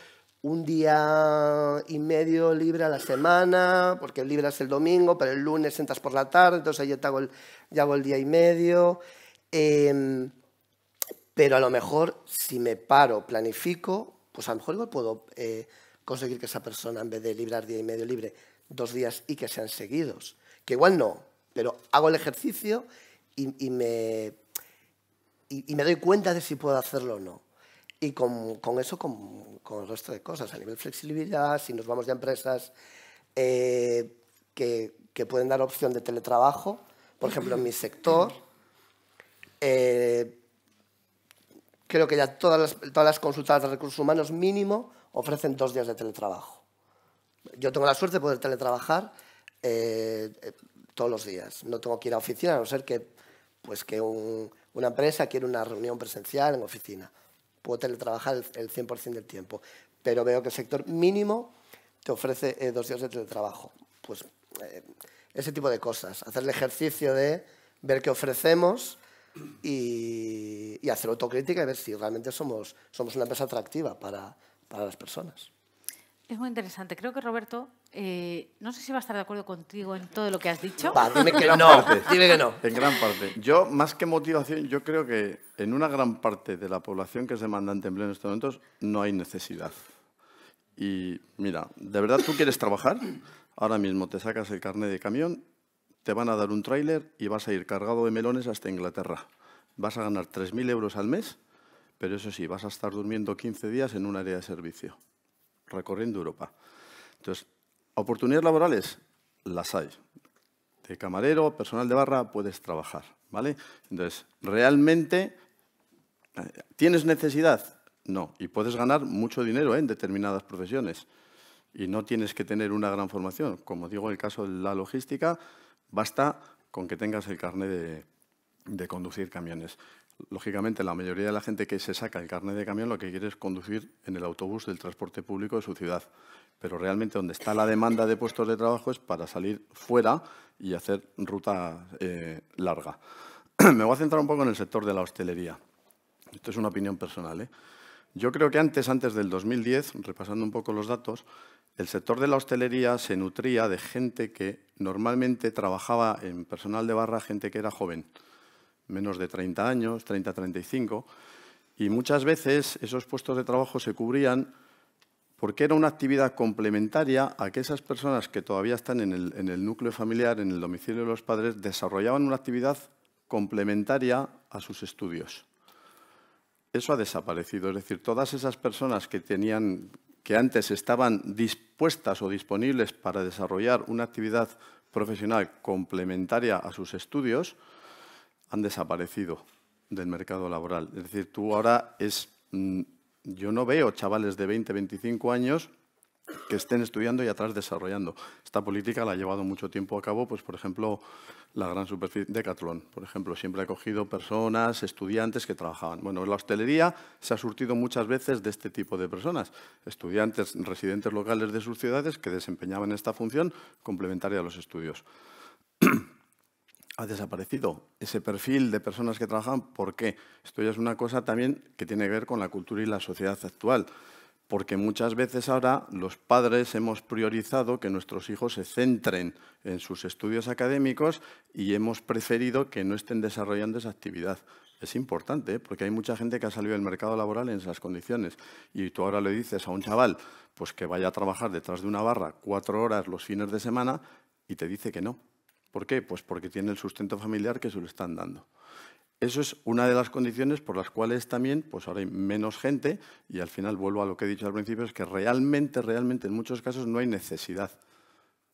un día y medio libre a la semana, porque libras el domingo, pero el lunes entras por la tarde, entonces yo hago el, hago el día y medio. Em, pero a lo mejor si me paro, planifico, pues a lo mejor puedo eh, conseguir que esa persona, en vez de librar día y medio libre, dos días y que sean seguidos. Que igual no, pero hago el ejercicio y, me, y me doy cuenta de si puedo hacerlo o no. Y con, eso, con, el resto de cosas, a nivel flexibilidad, si nos vamos de empresas eh, que, pueden dar opción de teletrabajo, por ejemplo, en mi sector, eh, creo que ya todas las, todas las consultas de recursos humanos mínimo ofrecen dos días de teletrabajo. Yo tengo la suerte de poder teletrabajar eh, todos los días. No tengo que ir a oficina, a no ser que, pues que una empresa quiera una reunión presencial en oficina puedo teletrabajar el, 100% del tiempo. Pero veo que el sector mínimo te ofrece eh, dos días de teletrabajo. Pues eh, ese tipo de cosas. Hacer el ejercicio de ver qué ofrecemos y, hacer autocrítica y ver si realmente somos, somos una empresa atractiva para las personas. Es muy interesante. Creo que Roberto, eh, no sé si va a estar de acuerdo contigo en todo lo que has dicho. dime que no. dime que no. En gran parte. Yo, más que motivación, yo creo que en una gran parte de la población que es demandante de empleo en estos momentos no hay necesidad. Y mira, ¿de verdad tú quieres trabajar? Ahora mismo te sacas el carnet de camión, te van a dar un tráiler y vas a ir cargado de melones hasta Inglaterra. Vas a ganar 3.000 euros al mes, pero eso sí, vas a estar durmiendo 15 días en un área de servicio recorriendo Europa. Entonces, oportunidades laborales las hay. De camarero, personal de barra, puedes trabajar. ¿vale? Entonces, realmente, eh, ¿tienes necesidad? No. Y puedes ganar mucho dinero ¿eh? en determinadas profesiones. Y no tienes que tener una gran formación. Como digo, el caso de la logística, basta con que tengas el carnet de conducir camiones lógicamente la mayoría de la gente que se saca el carnet de camión lo que quiere es conducir en el autobús del transporte público de su ciudad. Pero realmente donde está la demanda de puestos de trabajo es para salir fuera y hacer ruta eh, larga. Me voy a centrar un poco en el sector de la hostelería. Esto es una opinión personal. ¿eh? Yo creo que antes, antes del 2010, repasando un poco los datos, el sector de la hostelería se nutría de gente que normalmente trabajaba en personal de barra, gente que era joven menos de 30 años, 30-35, y muchas veces esos puestos de trabajo se cubrían porque era una actividad complementaria a que esas personas que todavía están en el, núcleo familiar, en el domicilio de los padres, desarrollaban una actividad complementaria a sus estudios. Eso ha desaparecido, es decir, todas esas personas que tenían que antes estaban dispuestas o disponibles para desarrollar una actividad profesional complementaria a sus estudios, han desaparecido del mercado laboral. Es decir, tú ahora es... Mm, yo no veo chavales de 20, 25 años que estén estudiando y atrás desarrollando. Esta política la ha llevado mucho tiempo a cabo, pues por ejemplo, la gran superficie de Catlón. por ejemplo, siempre ha cogido personas, estudiantes que trabajaban. Bueno, la hostelería se ha surtido muchas veces de este tipo de personas, estudiantes, residentes locales de sus ciudades que desempeñaban esta función complementaria a los estudios. ha desaparecido ese perfil de personas que trabajan. ¿Por qué? Esto ya es una cosa también que tiene que ver con la cultura y la sociedad actual. Porque muchas veces ahora los padres hemos priorizado que nuestros hijos se centren en sus estudios académicos y hemos preferido que no estén desarrollando esa actividad. Es importante, ¿eh? porque hay mucha gente que ha salido del mercado laboral en esas condiciones. Y tú ahora le dices a un chaval pues que vaya a trabajar detrás de una barra cuatro horas los fines de semana y te dice que no, ¿Por qué? Pues porque tiene el sustento familiar que se lo están dando. Eso es una de las condiciones por las cuales también pues ahora hay menos gente y al final vuelvo a lo que he dicho al principio, es que realmente, realmente en muchos casos no hay necesidad.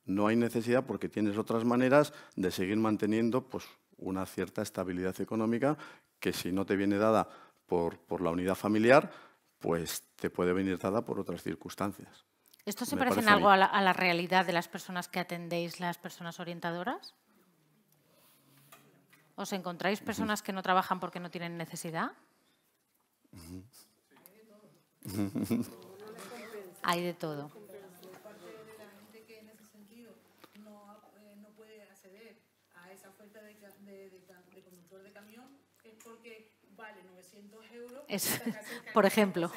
No hay necesidad porque tienes otras maneras de seguir manteniendo pues, una cierta estabilidad económica que si no te viene dada por la unidad familiar, pues te puede venir dada por otras circunstancias. ¿Esto se parece en algo a la, realidad de las personas que atendéis, las personas orientadoras? ¿Os encontráis personas que no trabajan porque no tienen necesidad? Hay de todo. de es por ejemplo.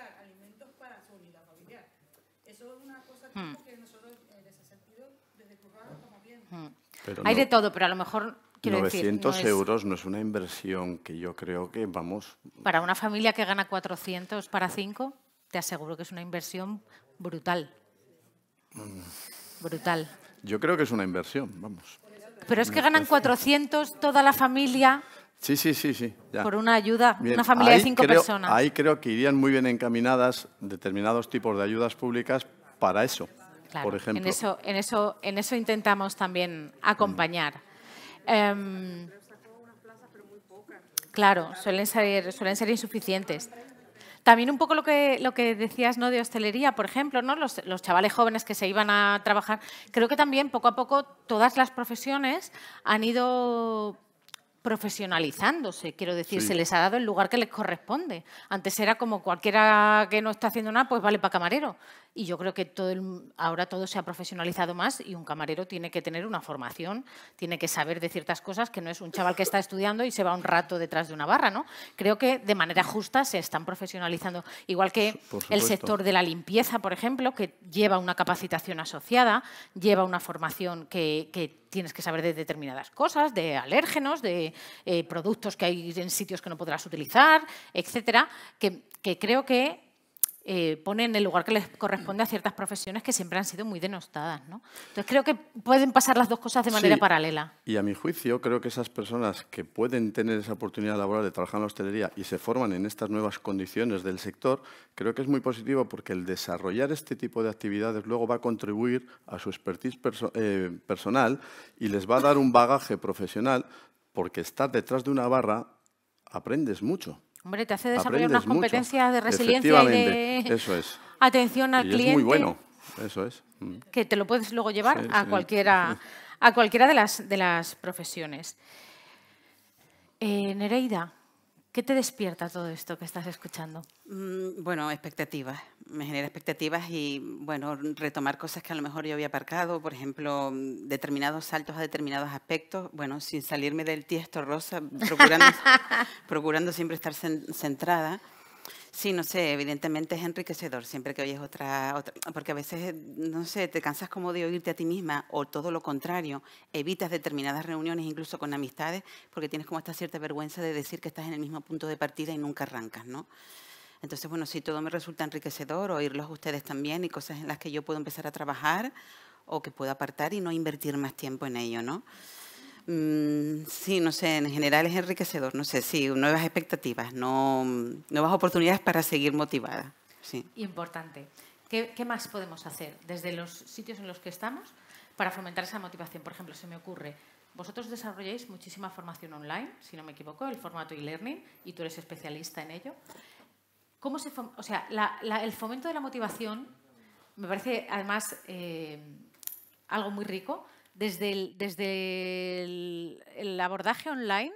alimentos para su unidad familiar. Eso es una cosa hmm. que nosotros en eh, ese sentido desde Currado estamos viendo. Hmm. Hay de todo, pero a lo mejor... 900 euros no es una inversión que yo creo que vamos... Para una familia que gana 400 para 5, te aseguro que es una inversión brutal. Brutal. Yo creo que es una inversión, vamos. Pero es que ganan 400 toda la familia Sí, sí, sí, sí. Por una ayuda, una familia de cinco personas. Ahí creo que irían muy bien encaminadas determinados tipos de ayudas públicas para eso. por ejemplo. En eso, en eso, en eso intentamos también acompañar. Em, claro, suelen ser, suelen ser insuficientes. También un poco lo que, decías ¿no? de hostelería, por ejemplo, ¿no? los, chavales jóvenes que se iban a trabajar. Creo que también poco a poco todas las profesiones han ido profesionalizándose, quiero decir, se les ha dado el lugar que les corresponde. Antes era como cualquiera que no está haciendo nada, pues vale para camarero. Y yo creo que todo ahora todo se ha profesionalizado más y un camarero tiene que tener una formación, tiene que saber de ciertas cosas que no es un chaval que está estudiando y se va un rato detrás de una barra, ¿no? Creo que de manera justa se están profesionalizando, igual que el sector de la limpieza, por ejemplo, que lleva una capacitación asociada, lleva una formación que, tienes que saber de determinadas cosas, de alérgenos, de eh, productos que hay en sitios que no podrás utilizar, etcétera, que creo que eh, ponen en el lugar que les corresponde a ciertas profesiones que siempre han sido muy denostadas. Entonces creo que pueden pasar las dos cosas de manera paralela. Y a mi juicio creo que esas personas que pueden tener esa oportunidad laboral de trabajar en la hostelería y se forman en estas nuevas condiciones del sector, creo que es muy positivo porque el desarrollar este tipo de actividades luego va a contribuir a su expertise eh, personal y les va a dar un bagaje profesional porque estar detrás de una barra aprendes mucho. Hombre, te hace desarrollar unas competencias de resiliencia y de atención al cliente. muy bueno, eso es. Mm. Que te lo puedes luego llevar a, Cualquiera, a cualquiera de las, de las profesiones. Eh, Nereida, ¿Qué te despierta todo esto que estás escuchando? Mm, bueno, expectativas. Me genera expectativas y, bueno, retomar cosas que a lo mejor yo había aparcado, por ejemplo, determinados saltos a determinados aspectos, bueno, sin salirme del tiesto rosa, procurando, procurando siempre estar centrada. Sí, no sé, evidentemente es enriquecedor siempre que oyes otra, otra, porque a veces, no sé, te cansas como de oírte a ti misma o todo lo contrario, evitas determinadas reuniones incluso con amistades porque tienes como esta cierta vergüenza de decir que estás en el mismo punto de partida y nunca arrancas, ¿no? Entonces, bueno, sí, todo me resulta enriquecedor, oírlos ustedes también y cosas en las que yo puedo empezar a trabajar o que puedo apartar y no invertir más tiempo en ello, ¿no? Mm, sí, no sé, en general es enriquecedor, no sé, sí, nuevas expectativas, nuevas oportunidades para seguir motivada. Sí. Importante. ¿Qué, más podemos hacer desde los sitios en los que estamos para fomentar esa motivación? Por ejemplo, se me ocurre, vosotros desarrolláis muchísima formación online, si no me equivoco, el formato e-learning, y tú eres especialista en ello. ¿Cómo se o sea, el fomento de la motivación me parece además eh, algo muy rico, desde el, abordaje online,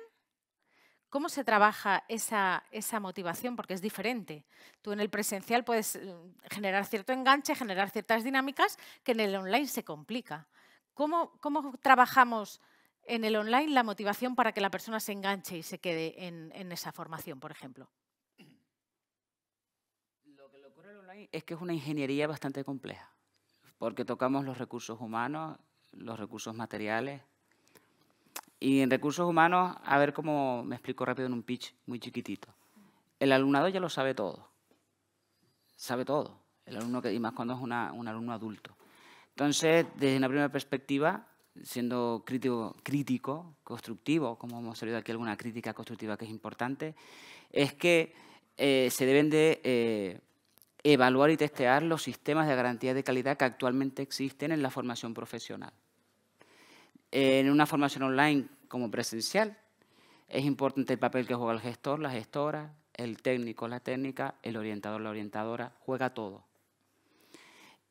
¿Cómo se trabaja esa, motivación? Porque es diferente. Tú en el presencial puedes eh, generar cierto enganche, generar ciertas dinámicas que en el online se complica. ¿Cómo, trabajamos en el online la motivación para que la persona se enganche y se quede en, esa formación, por ejemplo? Lo que le ocurre el online es que es una ingeniería bastante compleja, porque tocamos los recursos humanos, los recursos materiales. Y en recursos humanos, a ver cómo me explico rápido en un pitch muy chiquitito. El alumnado ya lo sabe todo. Sabe todo. El alumno y más cuando es un alumno adulto. Entonces, desde una primera perspectiva, siendo crítico, crítico, constructivo, como hemos salido aquí alguna crítica constructiva que es importante, es que eh, se deben de eh, evaluar y testear los sistemas de garantía de calidad que actualmente existen en la formación profesional en una formación online como presencial, es importante el papel que juega el gestor, la gestora, el técnico, la técnica, el orientador, la orientadora, juega todo.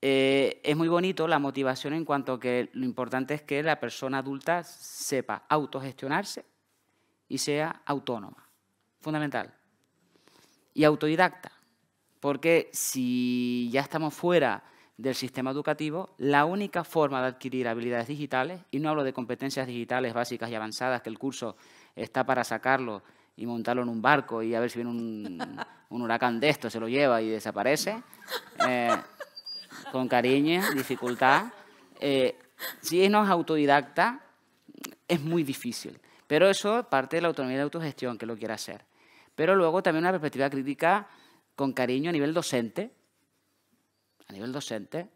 Eh, es muy bonito la motivación en cuanto a que lo importante es que la persona adulta sepa autogestionarse y sea autónoma, fundamental, y autodidacta, porque si ya estamos fuera del sistema educativo, la única forma de adquirir habilidades digitales, y no hablo de competencias digitales básicas y avanzadas, que el curso está para sacarlo y montarlo en un barco y a ver si viene un, huracán de esto, se lo lleva y desaparece, eh, con cariño, dificultad. Eh, si no es autodidacta, es muy difícil. Pero eso parte de la autonomía de autogestión que lo quiera hacer. Pero luego también una perspectiva crítica con cariño a nivel docente, a nivel docente,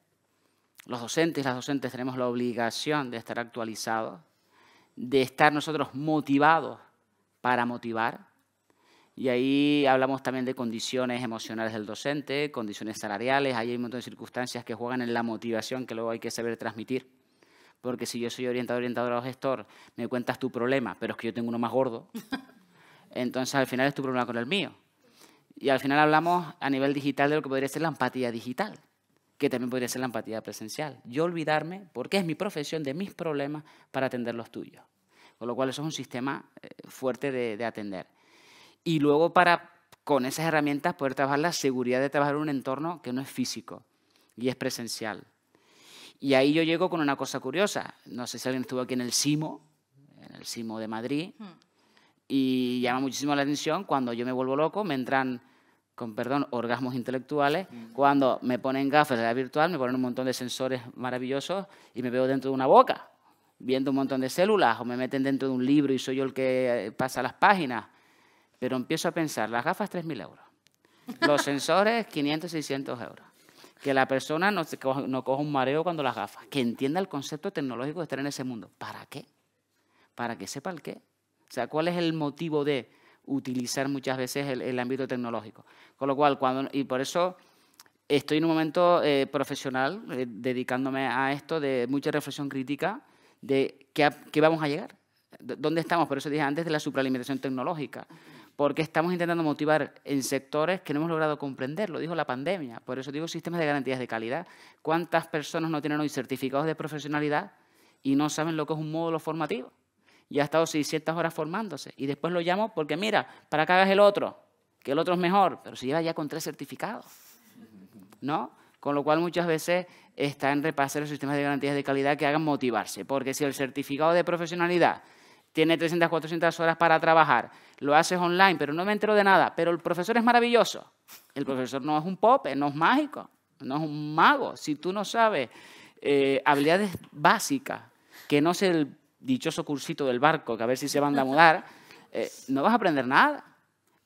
los docentes y las docentes tenemos la obligación de estar actualizados, de estar nosotros motivados para motivar. Y ahí hablamos también de condiciones emocionales del docente, condiciones salariales, ahí hay un montón de circunstancias que juegan en la motivación que luego hay que saber transmitir. Porque si yo soy orientador, orientador o gestor, me cuentas tu problema, pero es que yo tengo uno más gordo, entonces al final es tu problema con el mío. Y al final hablamos a nivel digital de lo que podría ser la empatía digital que también podría ser la empatía presencial. Yo olvidarme, porque es mi profesión, de mis problemas para atender los tuyos. Con lo cual eso es un sistema eh, fuerte de, atender. Y luego para, con esas herramientas, poder trabajar la seguridad de trabajar en un entorno que no es físico y es presencial. Y ahí yo llego con una cosa curiosa. No sé si alguien estuvo aquí en el CIMO, en el CIMO de Madrid, mm. y llama muchísimo la atención cuando yo me vuelvo loco, me entran con perdón, orgasmos intelectuales, cuando me ponen gafas de realidad virtual, me ponen un montón de sensores maravillosos y me veo dentro de una boca, viendo un montón de células, o me meten dentro de un libro y soy yo el que eh, pasa las páginas. Pero empiezo a pensar, las gafas 3.000 euros, los sensores 500, 600 euros. Que la persona no, no coja un mareo cuando las gafas, que entienda el concepto tecnológico de estar en ese mundo. ¿Para qué? Para que sepa el qué. O sea, ¿cuál es el motivo de utilizar muchas veces el, ámbito tecnológico. Con lo cual, cuando, y por eso estoy en un momento eh, profesional eh, dedicándome a esto de mucha reflexión crítica de qué, qué vamos a llegar, dónde estamos, por eso dije antes de la supralimitación tecnológica, porque estamos intentando motivar en sectores que no hemos logrado comprender, lo dijo la pandemia, por eso digo sistemas de garantías de calidad. ¿Cuántas personas no tienen hoy certificados de profesionalidad y no saben lo que es un módulo formativo? y ha estado 600 horas formándose. Y después lo llamo porque mira, para que hagas el otro, que el otro es mejor, pero se lleva ya con tres certificados. ¿No? Con lo cual muchas veces está en repasar los sistemas de garantías de calidad que hagan motivarse, porque si el certificado de profesionalidad tiene 300, 400 horas para trabajar, lo haces online, pero no me entero de nada, pero el profesor es maravilloso. El profesor no es un pope, no es mágico, no es un mago. Si tú no sabes eh, habilidades básicas, que no se. el dichoso cursito del barco, que a ver si se van a mudar, eh, no vas a aprender nada.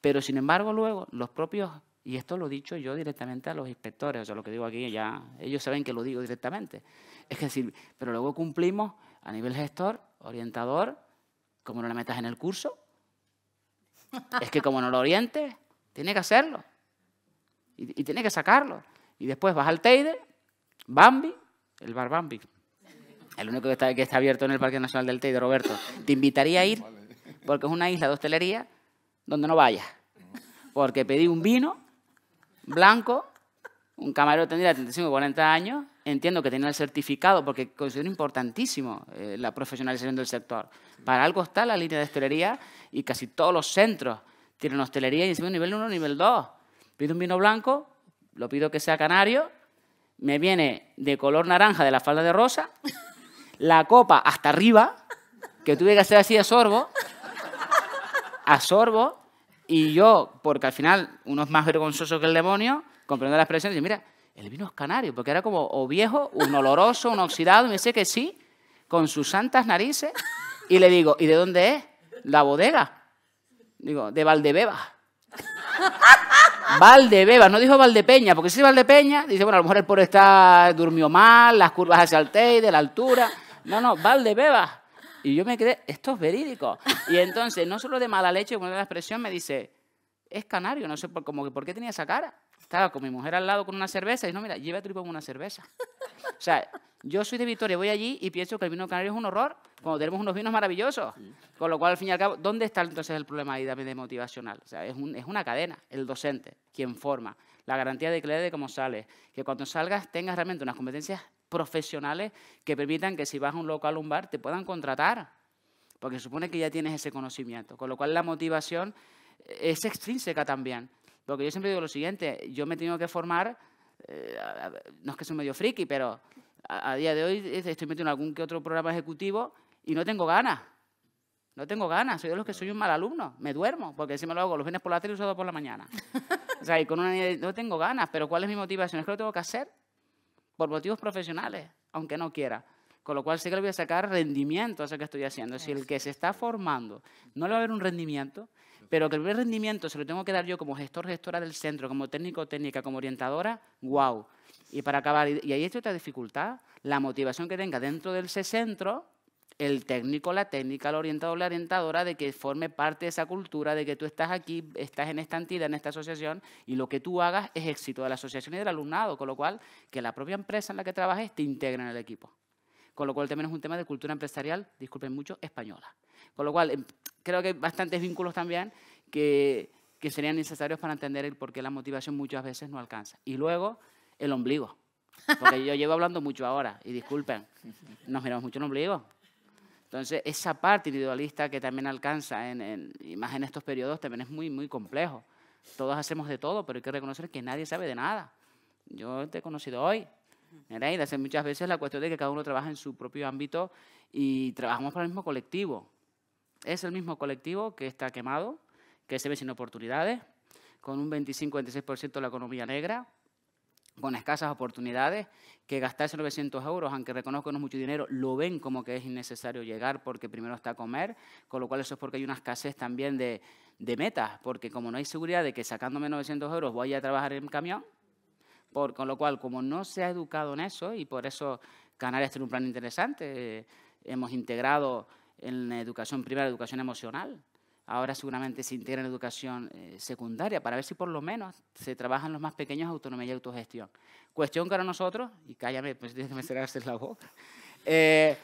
Pero sin embargo, luego los propios, y esto lo he dicho yo directamente a los inspectores, o sea, lo que digo aquí ya, ellos saben que lo digo directamente. Es decir, pero luego cumplimos a nivel gestor, orientador, como no la metas en el curso, es que como no lo oriente tiene que hacerlo. Y, y tiene que sacarlo. Y después vas al Teide, Bambi, el bar Bambi, el único que está, abierto en el Parque Nacional del Teide, Roberto, te invitaría a ir porque es una isla de hostelería donde no vayas. Porque pedí un vino blanco, un camarero tendría 35 o 40 años, entiendo que tenía el certificado porque considero importantísimo eh, la profesionalización del sector. Para algo está la línea de hostelería y casi todos los centros tienen hostelería y encima nivel 1, nivel 2. Pido un vino blanco, lo pido que sea canario, me viene de color naranja de la falda de rosa la copa hasta arriba, que tuve que hacer así a sorbo, a sorbo, y yo, porque al final uno es más vergonzoso que el demonio, comprendo la expresión, y mira, el vino es canario, porque era como o viejo, un oloroso, un oxidado, y me dice que sí, con sus santas narices, y le digo, ¿y de dónde es? La bodega. Digo, de Valdebeba. Valdebebas, no dijo Valdepeña, porque si es Valdepeña, dice, bueno, a lo mejor el pobre durmió mal, las curvas hacia el de la altura. No, no, Valdebebas. Y yo me quedé, esto es verídico. Y entonces, no solo de mala leche, como la expresión, me dice, es canario, no sé por, como por qué tenía esa cara. Estaba con mi mujer al lado con una cerveza y no, mira, lleva tripo con una cerveza. O sea, yo soy de Vitoria, voy allí y pienso que el vino canario es un horror, cuando tenemos unos vinos maravillosos. Con lo cual, al fin y al cabo, ¿dónde está entonces el problema ahí también de motivacional? O sea, es, una cadena, el docente, quien forma, la garantía de que de cómo sales, que cuando salgas tengas realmente unas competencias profesionales que permitan que si vas a un local o un bar te puedan contratar, porque supone que ya tienes ese conocimiento. Con lo cual, la motivación eh, es extrínseca también. Porque yo siempre digo lo siguiente, yo me he tenido que formar, eh, no es que soy medio friki, pero a, día de hoy eh, estoy metido en algún que otro programa ejecutivo y no tengo ganas. No tengo ganas, soy de los que soy un mal alumno, me duermo, porque encima lo hago los viernes por la tarde y sábado por la mañana. o sea, y con una no tengo ganas, pero ¿cuál es mi motivación? Es que lo tengo que hacer por motivos profesionales, aunque no quiera. Con lo cual sé que le voy a sacar rendimiento a eso que estoy haciendo. Si el que se está formando no le va a haber un rendimiento, pero que el rendimiento se lo tengo que dar yo como gestor, gestora del centro, como técnico, técnica, como orientadora, wow. Y para acabar, y ahí está otra dificultad, la motivación que tenga dentro del centro el técnico, la técnica, el orientador, la orientadora, de que forme parte de esa cultura, de que tú estás aquí, estás en esta entidad, en esta asociación, y lo que tú hagas es éxito de la asociación y del alumnado, con lo cual que la propia empresa en la que trabajes te integre en el equipo. Con lo cual también es un tema de cultura empresarial, disculpen mucho, española. Con lo cual em, creo que hay bastantes vínculos también que, que serían necesarios para entender el por qué la motivación muchas veces no alcanza. Y luego el ombligo. Porque yo llevo hablando mucho ahora, y disculpen, nos miramos mucho el ombligo. Entonces, esa parte individualista que también alcanza, en, en, y más en estos periodos, también es muy, muy complejo. Todos hacemos de todo, pero hay que reconocer que nadie sabe de nada. Yo te he conocido hoy, de hace muchas veces la cuestión de que cada uno trabaja en su propio ámbito y trabajamos para el mismo colectivo. Es el mismo colectivo que está quemado, que se ve sin oportunidades, con un 25-26% de la economía negra, con escasas oportunidades, que gastarse 900 euros, aunque reconozco que no es mucho dinero, lo ven como que es innecesario llegar porque primero está a comer, con lo cual eso es porque hay una escasez también de, de metas, porque como no hay seguridad de que sacándome 900 euros voy a trabajar en camión, por, con lo cual como no se ha educado en eso, y por eso Canarias tiene un plan interesante, eh, hemos integrado en la educación primaria educación emocional, ahora seguramente se integra en educación eh, secundaria, para ver si por lo menos se trabajan los más pequeños autonomía y autogestión. Cuestión que ahora nosotros, y cállame, pues tienes que me la boca, eh,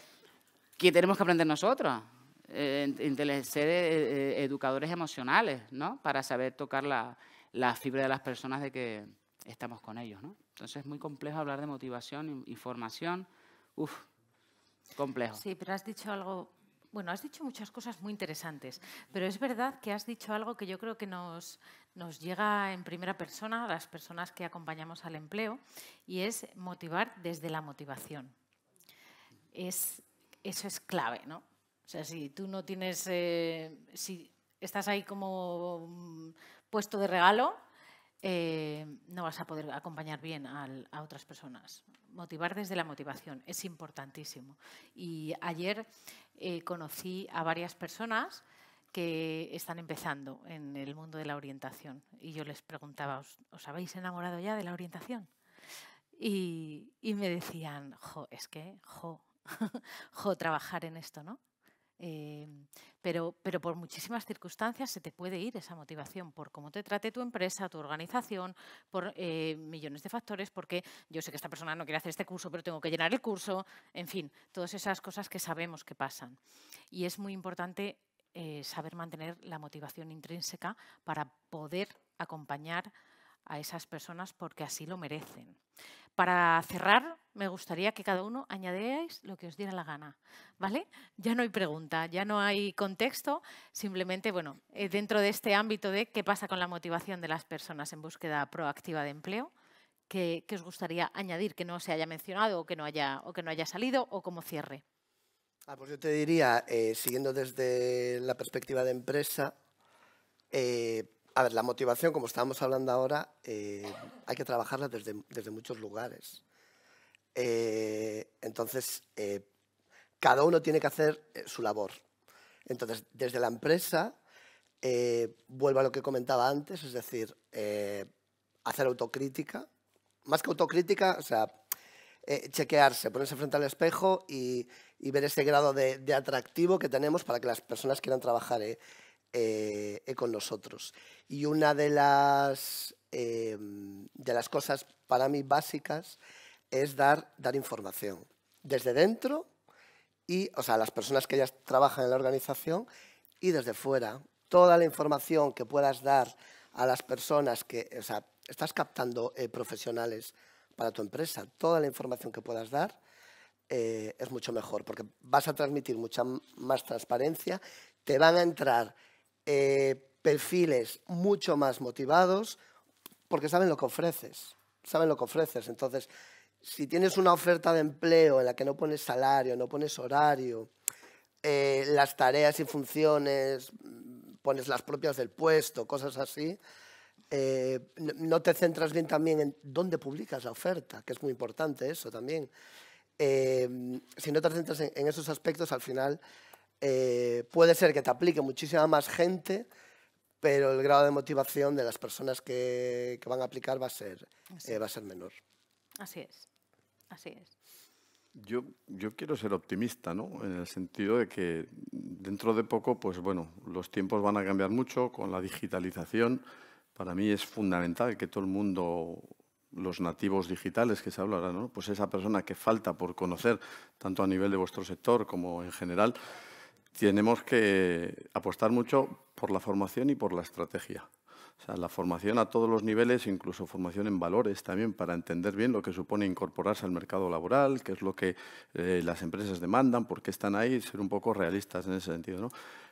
que tenemos que aprender nosotros, eh, ser eh, educadores emocionales, ¿no? Para saber tocar la, fibra de las personas de que estamos con ellos, ¿no? Entonces es muy complejo hablar de motivación y formación. Uf, complejo. Sí, pero has dicho algo bueno, has dicho muchas cosas muy interesantes, pero es verdad que has dicho algo que yo creo que nos, llega en primera persona a las personas que acompañamos al empleo y es motivar desde la motivación. eso es clave, ¿no? O sea, si tú no tienes, eh, si estás ahí como mm, puesto de regalo, eh, no vas a poder acompañar bien a otras personas. Motivar desde la motivación es importantísimo. Y ayer eh, conocí a varias personas que están empezando en el mundo de la orientación. Y yo les preguntaba, ¿os, habéis enamorado ya de la orientación? Y, y me decían, jo, es que, jo, jo, trabajar en esto, ¿no? Eh, pero, pero por muchísimas circunstancias se te puede ir esa motivación, por cómo te trate tu empresa, tu organización, por eh, millones de factores, porque yo sé que esta persona no quiere hacer este curso, pero tengo que llenar el curso, en fin, todas esas cosas que sabemos que pasan. Y es muy importante eh, saber mantener la motivación intrínseca para poder acompañar a esas personas porque así lo merecen para cerrar, me gustaría que cada uno añadierais lo que os diera la gana, ¿vale? Ya no hay pregunta, ya no hay contexto, simplemente, bueno, eh, dentro de este ámbito de qué pasa con la motivación de las personas en búsqueda proactiva de empleo, ¿qué, os gustaría añadir que no se haya mencionado o que no haya, o que no haya salido o como cierre? Ah, pues yo te diría, eh, siguiendo desde la perspectiva de empresa, eh, a ver, la motivación, como estábamos hablando ahora, eh, hay que trabajarla desde, desde muchos lugares. Eh, entonces, eh, cada uno tiene que hacer su labor. Entonces, desde la empresa, vuelvo a lo que comentaba antes, es decir, hacer autocrítica. Más que autocrítica, o sea, chequearse, ponerse frente al espejo y, y ver ese grado de, de, atractivo que tenemos para que las personas quieran trabajar eh, eh, con nosotros. Y una de las, eh, de las cosas para mí básicas es dar, dar información desde dentro y, o sea, las personas que ya trabajan en la organización y desde fuera. Toda la información que puedas dar a las personas que, o sea, estás captando profesionales para tu empresa, toda la información que puedas dar es mucho mejor, porque vas a transmitir mucha más transparencia, te van a entrar eh, perfiles mucho más motivados porque saben lo que ofreces, saben lo que ofreces. Entonces, si tienes una oferta de empleo en la que no pones salario, no pones horario, eh, las tareas y funciones, mm, pones las propias del puesto, cosas así, eh, no te centras bien también en dónde publicas la oferta, que es muy importante eso también. si no te centras en esos aspectos, al final eh, puede ser que te aplique muchísima más gente, pero el grado de motivación de las personas que, van a aplicar va a ser, eh, va a ser menor. Así es, así es. Yo, yo, quiero ser optimista, ¿no? En el sentido de que dentro de poco, pues bueno, los tiempos van a cambiar mucho con la digitalización. Para mí es fundamental que todo el mundo, los nativos digitales que se hablarán, ¿no? Pues esa persona que falta por conocer, tanto a nivel de vuestro sector como en general, tenemos que apostar mucho por la formación y por la estrategia. O sea, la formación a todos los niveles, incluso formación en valores también, para entender bien lo que supone incorporarse al mercado laboral, qué es lo que eh, las empresas demandan, por qué están ahí, ser un poco realistas en ese sentido. ¿no?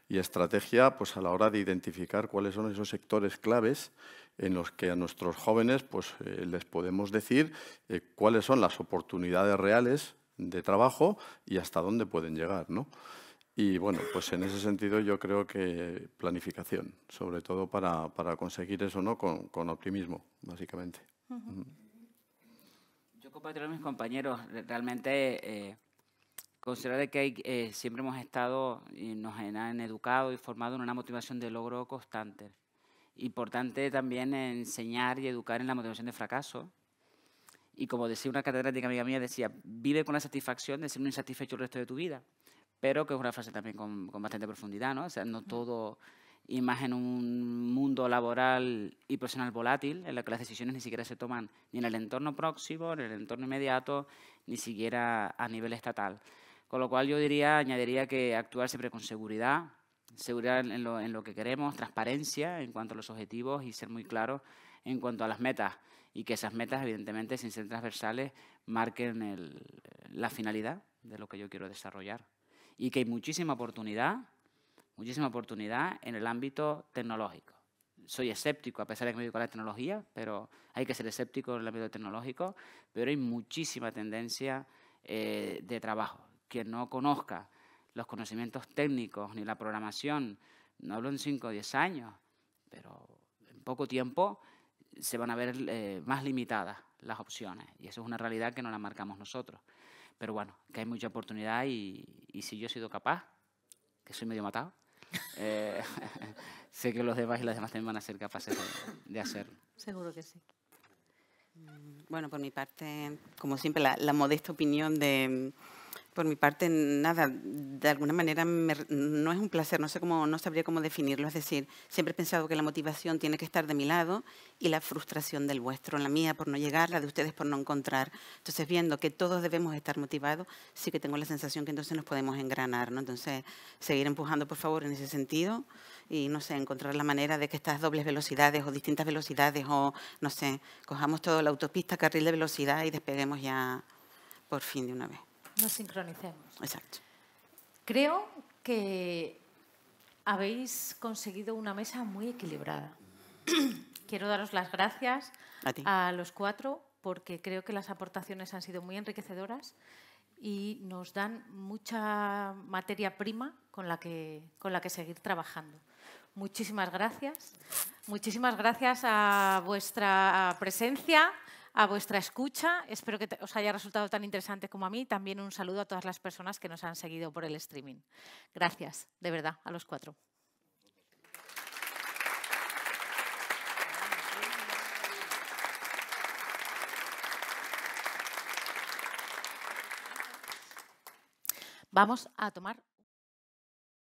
Y estrategia, pues a la hora de identificar cuáles son esos sectores claves en los que a nuestros jóvenes pues, eh, les podemos decir eh, cuáles son las oportunidades reales de trabajo y hasta dónde pueden llegar. ¿no? Y bueno, pues en ese sentido yo creo que planificación, sobre todo para, conseguir eso no con, optimismo, básicamente. Yo comparto con mis compañeros, realmente eh, considerar que eh, siempre hemos estado y nos han educado y formado en una motivación de logro constante. Importante también enseñar y educar en la motivación de fracaso, y como decía una catedrática amiga mía, decía, vive con la satisfacción de ser un insatisfecho el resto de tu vida pero que es una frase también con, bastante profundidad, ¿no? O sea, no todo y más en un mundo laboral y personal volátil, en el que las decisiones ni siquiera se toman ni en el entorno próximo, ni en el entorno inmediato, ni siquiera a nivel estatal. Con lo cual yo diría, añadiría que actuar siempre con seguridad, seguridad en lo, que queremos, transparencia en cuanto a los objetivos y ser muy claro en cuanto a las metas. Y que esas metas, evidentemente, sin ser transversales, marquen la finalidad de lo que yo quiero desarrollar y que hay muchísima oportunidad, muchísima oportunidad en el ámbito tecnológico. Soy escéptico, a pesar de que me dedico a la tecnología, pero hay que ser escéptico en el ámbito tecnológico, pero hay muchísima tendencia eh, de trabajo. Quien no conozca los conocimientos técnicos ni la programación, no hablo en 5 o 10 años, pero en poco tiempo se van a ver eh, más limitadas las opciones. Y eso es una realidad que no la marcamos nosotros. Pero bueno, que hay mucha oportunidad y, si yo he sido capaz, que soy medio matado, eh, sé que los demás y las demás también van a ser capaces de, hacerlo. Seguro que sí. Mm, bueno, por mi parte, como siempre, la modesta opinión de por mi parte, nada, de alguna manera no es un placer, no sé cómo, no sabría cómo definirlo. Es decir, siempre he pensado que la motivación tiene que estar de mi lado y la frustración del vuestro, la mía por no llegar, la de ustedes por no encontrar. Entonces, viendo que todos debemos estar motivados, sí que tengo la sensación que entonces nos podemos engranar, ¿no? Entonces, seguir empujando, por favor, en ese sentido y, no sé, encontrar la manera de que estas dobles velocidades o distintas velocidades o, no sé, cojamos toda la autopista, carril de velocidad y despeguemos ya por fin de una vez. Nos sincronicemos. Exacto. Creo que habéis conseguido una mesa muy equilibrada. Quiero daros las gracias a, los cuatro porque creo que las aportaciones han sido muy enriquecedoras y nos dan mucha materia prima con la que, con la que seguir trabajando. Muchísimas gracias. Muchísimas gracias a vuestra presencia a vuestra escucha. Espero que os haya resultado tan interesante como a mí. También un saludo a todas las personas que nos han seguido por el streaming. Gracias, de verdad, a los cuatro. Vamos a tomar